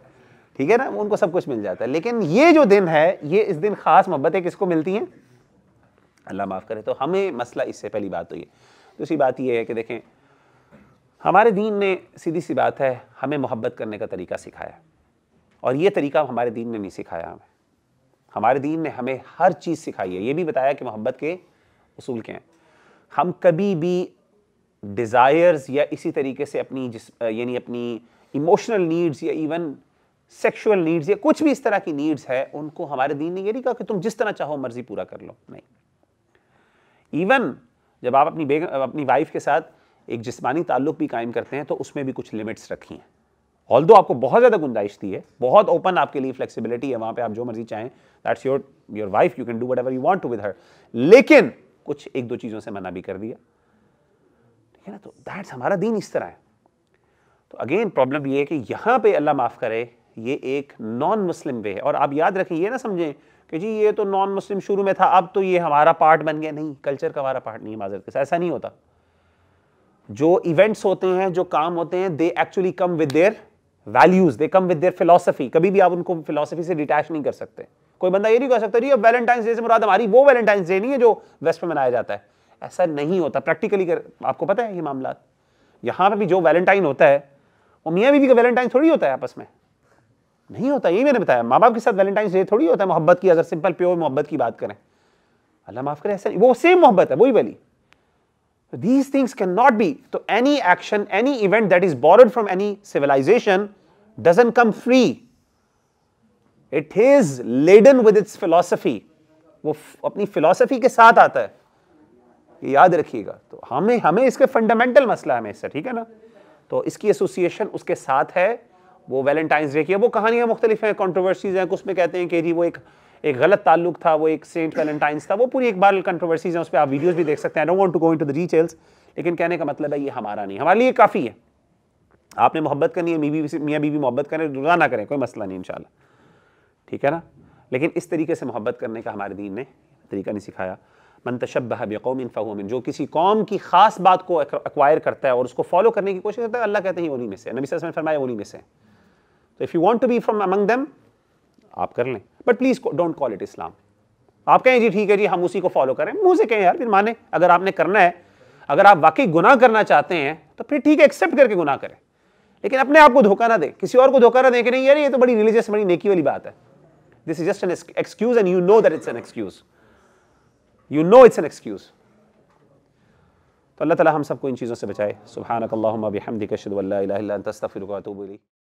ठीक है ना उनको सब कुछ मिल जाता है लेकिन ये जो दिन है ये इस दिन खास मोहब्बतें किसको मिलती हैं अल्लाह माफ़ करे तो हमें मसला इससे पहली बात तो ये दूसरी बात ये है कि देखें हमारे दीन ने सीधी सी बात है हमें मोहब्बत करने का तरीका सिखाया और ये तरीका हमारे दीन ने नहीं सिखाया हमें हमारे दीन ने हमें हर चीज़ सिखाई है ये भी बताया कि मोहब्बत के असूल क्या हैं हम कभी भी डिज़ायर्स या इसी तरीके से अपनी जिस यानी अपनी इमोशनल नीड्स या इवन सेक्सुअल नीड्स या कुछ भी इस तरह की नीड्स है उनको हमारे दीन ने ये नहीं कहा कि तुम जिस तरह चाहो मर्ज़ी पूरा कर लो नहीं इवन जब आप अपनी बेग अपनी वाइफ के साथ एक जिस्मानी ताल्लुक भी कायम करते हैं तो उसमें भी कुछ लिमिट्स रखी हैं ऑल आपको बहुत ज़्यादा गुंजाइश थी है बहुत ओपन आपके लिए फ्लेक्सिबिलिटी है वहाँ पे आप जो मर्जी चाहें that's your your wife you can do whatever you want to with her लेकिन कुछ एक दो चीज़ों से मना भी कर दिया ठीक है ना तो दैट्स हमारा दिन इस तरह है तो अगेन प्रॉब्लम ये है कि यहाँ पे अल्लाह माफ़ करे ये एक नॉन मुस्लिम वे है और आप याद रखें ये ना समझें कि जी ये तो नॉन मुस्लिम शुरू में था अब तो ये हमारा पार्ट बन गया नहीं कल्चर का हमारा पार्ट नहीं है माजरत ऐसा नहीं होता जो इवेंट्स होते हैं जो काम होते हैं they actually come with their values they come with their philosophy कभी भी आप उनको फिलोसफी से डिटैच नहीं कर सकते कोई बंदा ये नहीं कह सकता जी वैलेंटाइंस डे से मुराद हमारी वो वैलेंटाइंस डे नहीं है जो वेस्ट में मनाया जाता है ऐसा नहीं होता प्रैक्टिकली कर आपको पता है ये मामला यहाँ पर भी जो वैलेंटाइन होता है वो मियाँ बीवी का वैलेंटाइन थोड़ी होता है आपस में नहीं होता यही मैंने बताया माँ बाप के साथ वैलेंटाइंस डे थोड़ी होता है मोहब्बत की अगर सिंपल प्योर मोहब्बत की बात करें अल्लाह माफ़ करें ऐसा नहीं वो सेम मोहब्बत है वही वाली So these things cannot be. So any action, any event that is borrowed from any civilization doesn't come free. It is laden with its philosophy. वो अपनी philosophy के साथ आता है ये याद रखिएगा तो हमें हमें इसका फंडामेंटल मसला है हमेशा ठीक है ना तो इसकी एसोसिएशन उसके साथ है वो वैलेंटाइंस डे की है वो कहानियाँ मुख्तलिफ हैं कॉन्ट्रोवर्सीज हैं कुछ में कहते हैं कि जी वो एक एक गलत ताल्लुक था वो एक सेंट वैलेंटाइंस था वो पूरी एक बार कंट्रोवर्सीज हैं उस पर आप वीडियोज भी देख सकते हैं I don't want to go into the लेकिन कहने का मतलब है ये हमारा नहीं हमारे लिए काफ़ी है आपने मोहब्बत करनी है मी बीवी मियाँ बीवी मोहब्बत करें रोज़ाना करें कोई मसला नहीं इन ठीक है ना लेकिन इस तरीके से मोहब्बत करने का हमारे दीन ने तरीका नहीं सिखाया मन कौम इन फ़हमिन जो किसी कौम की ख़ास बात को एक्वायर करता है और उसको फॉलो करने की कोशिश करता है अल्लाह कहते हैं उन्हीं में से नबी सल्लल्लाहु उन्हीं में से तो if you want to be from among them आप कर लें but please don't call it Islam आप कहें जी ठीक है जी हम उसी को फॉलो करें मुंह से कहें यार फिर माने अगर आपने करना है अगर आप वाकई गुनाह करना चाहते हैं तो फिर ठीक है एक्सेप्ट करके गुनाह करें लेकिन अपने आप को धोखा ना दे किसी और को धोखा ना दे कि नहीं यार ये तो बड़ी रिलीजियस बड़ी नेकी वाली बात है this is just an excuse and you know that it's an excuse you know it's an excuse तो अल्लाह ताला हम सबको इन चीज़ों से बचाए सुबहानक अल्लाह बिहमदिक अशद वल्ला इला इला अंत अस्तगफिरुक व अतूबु इलैक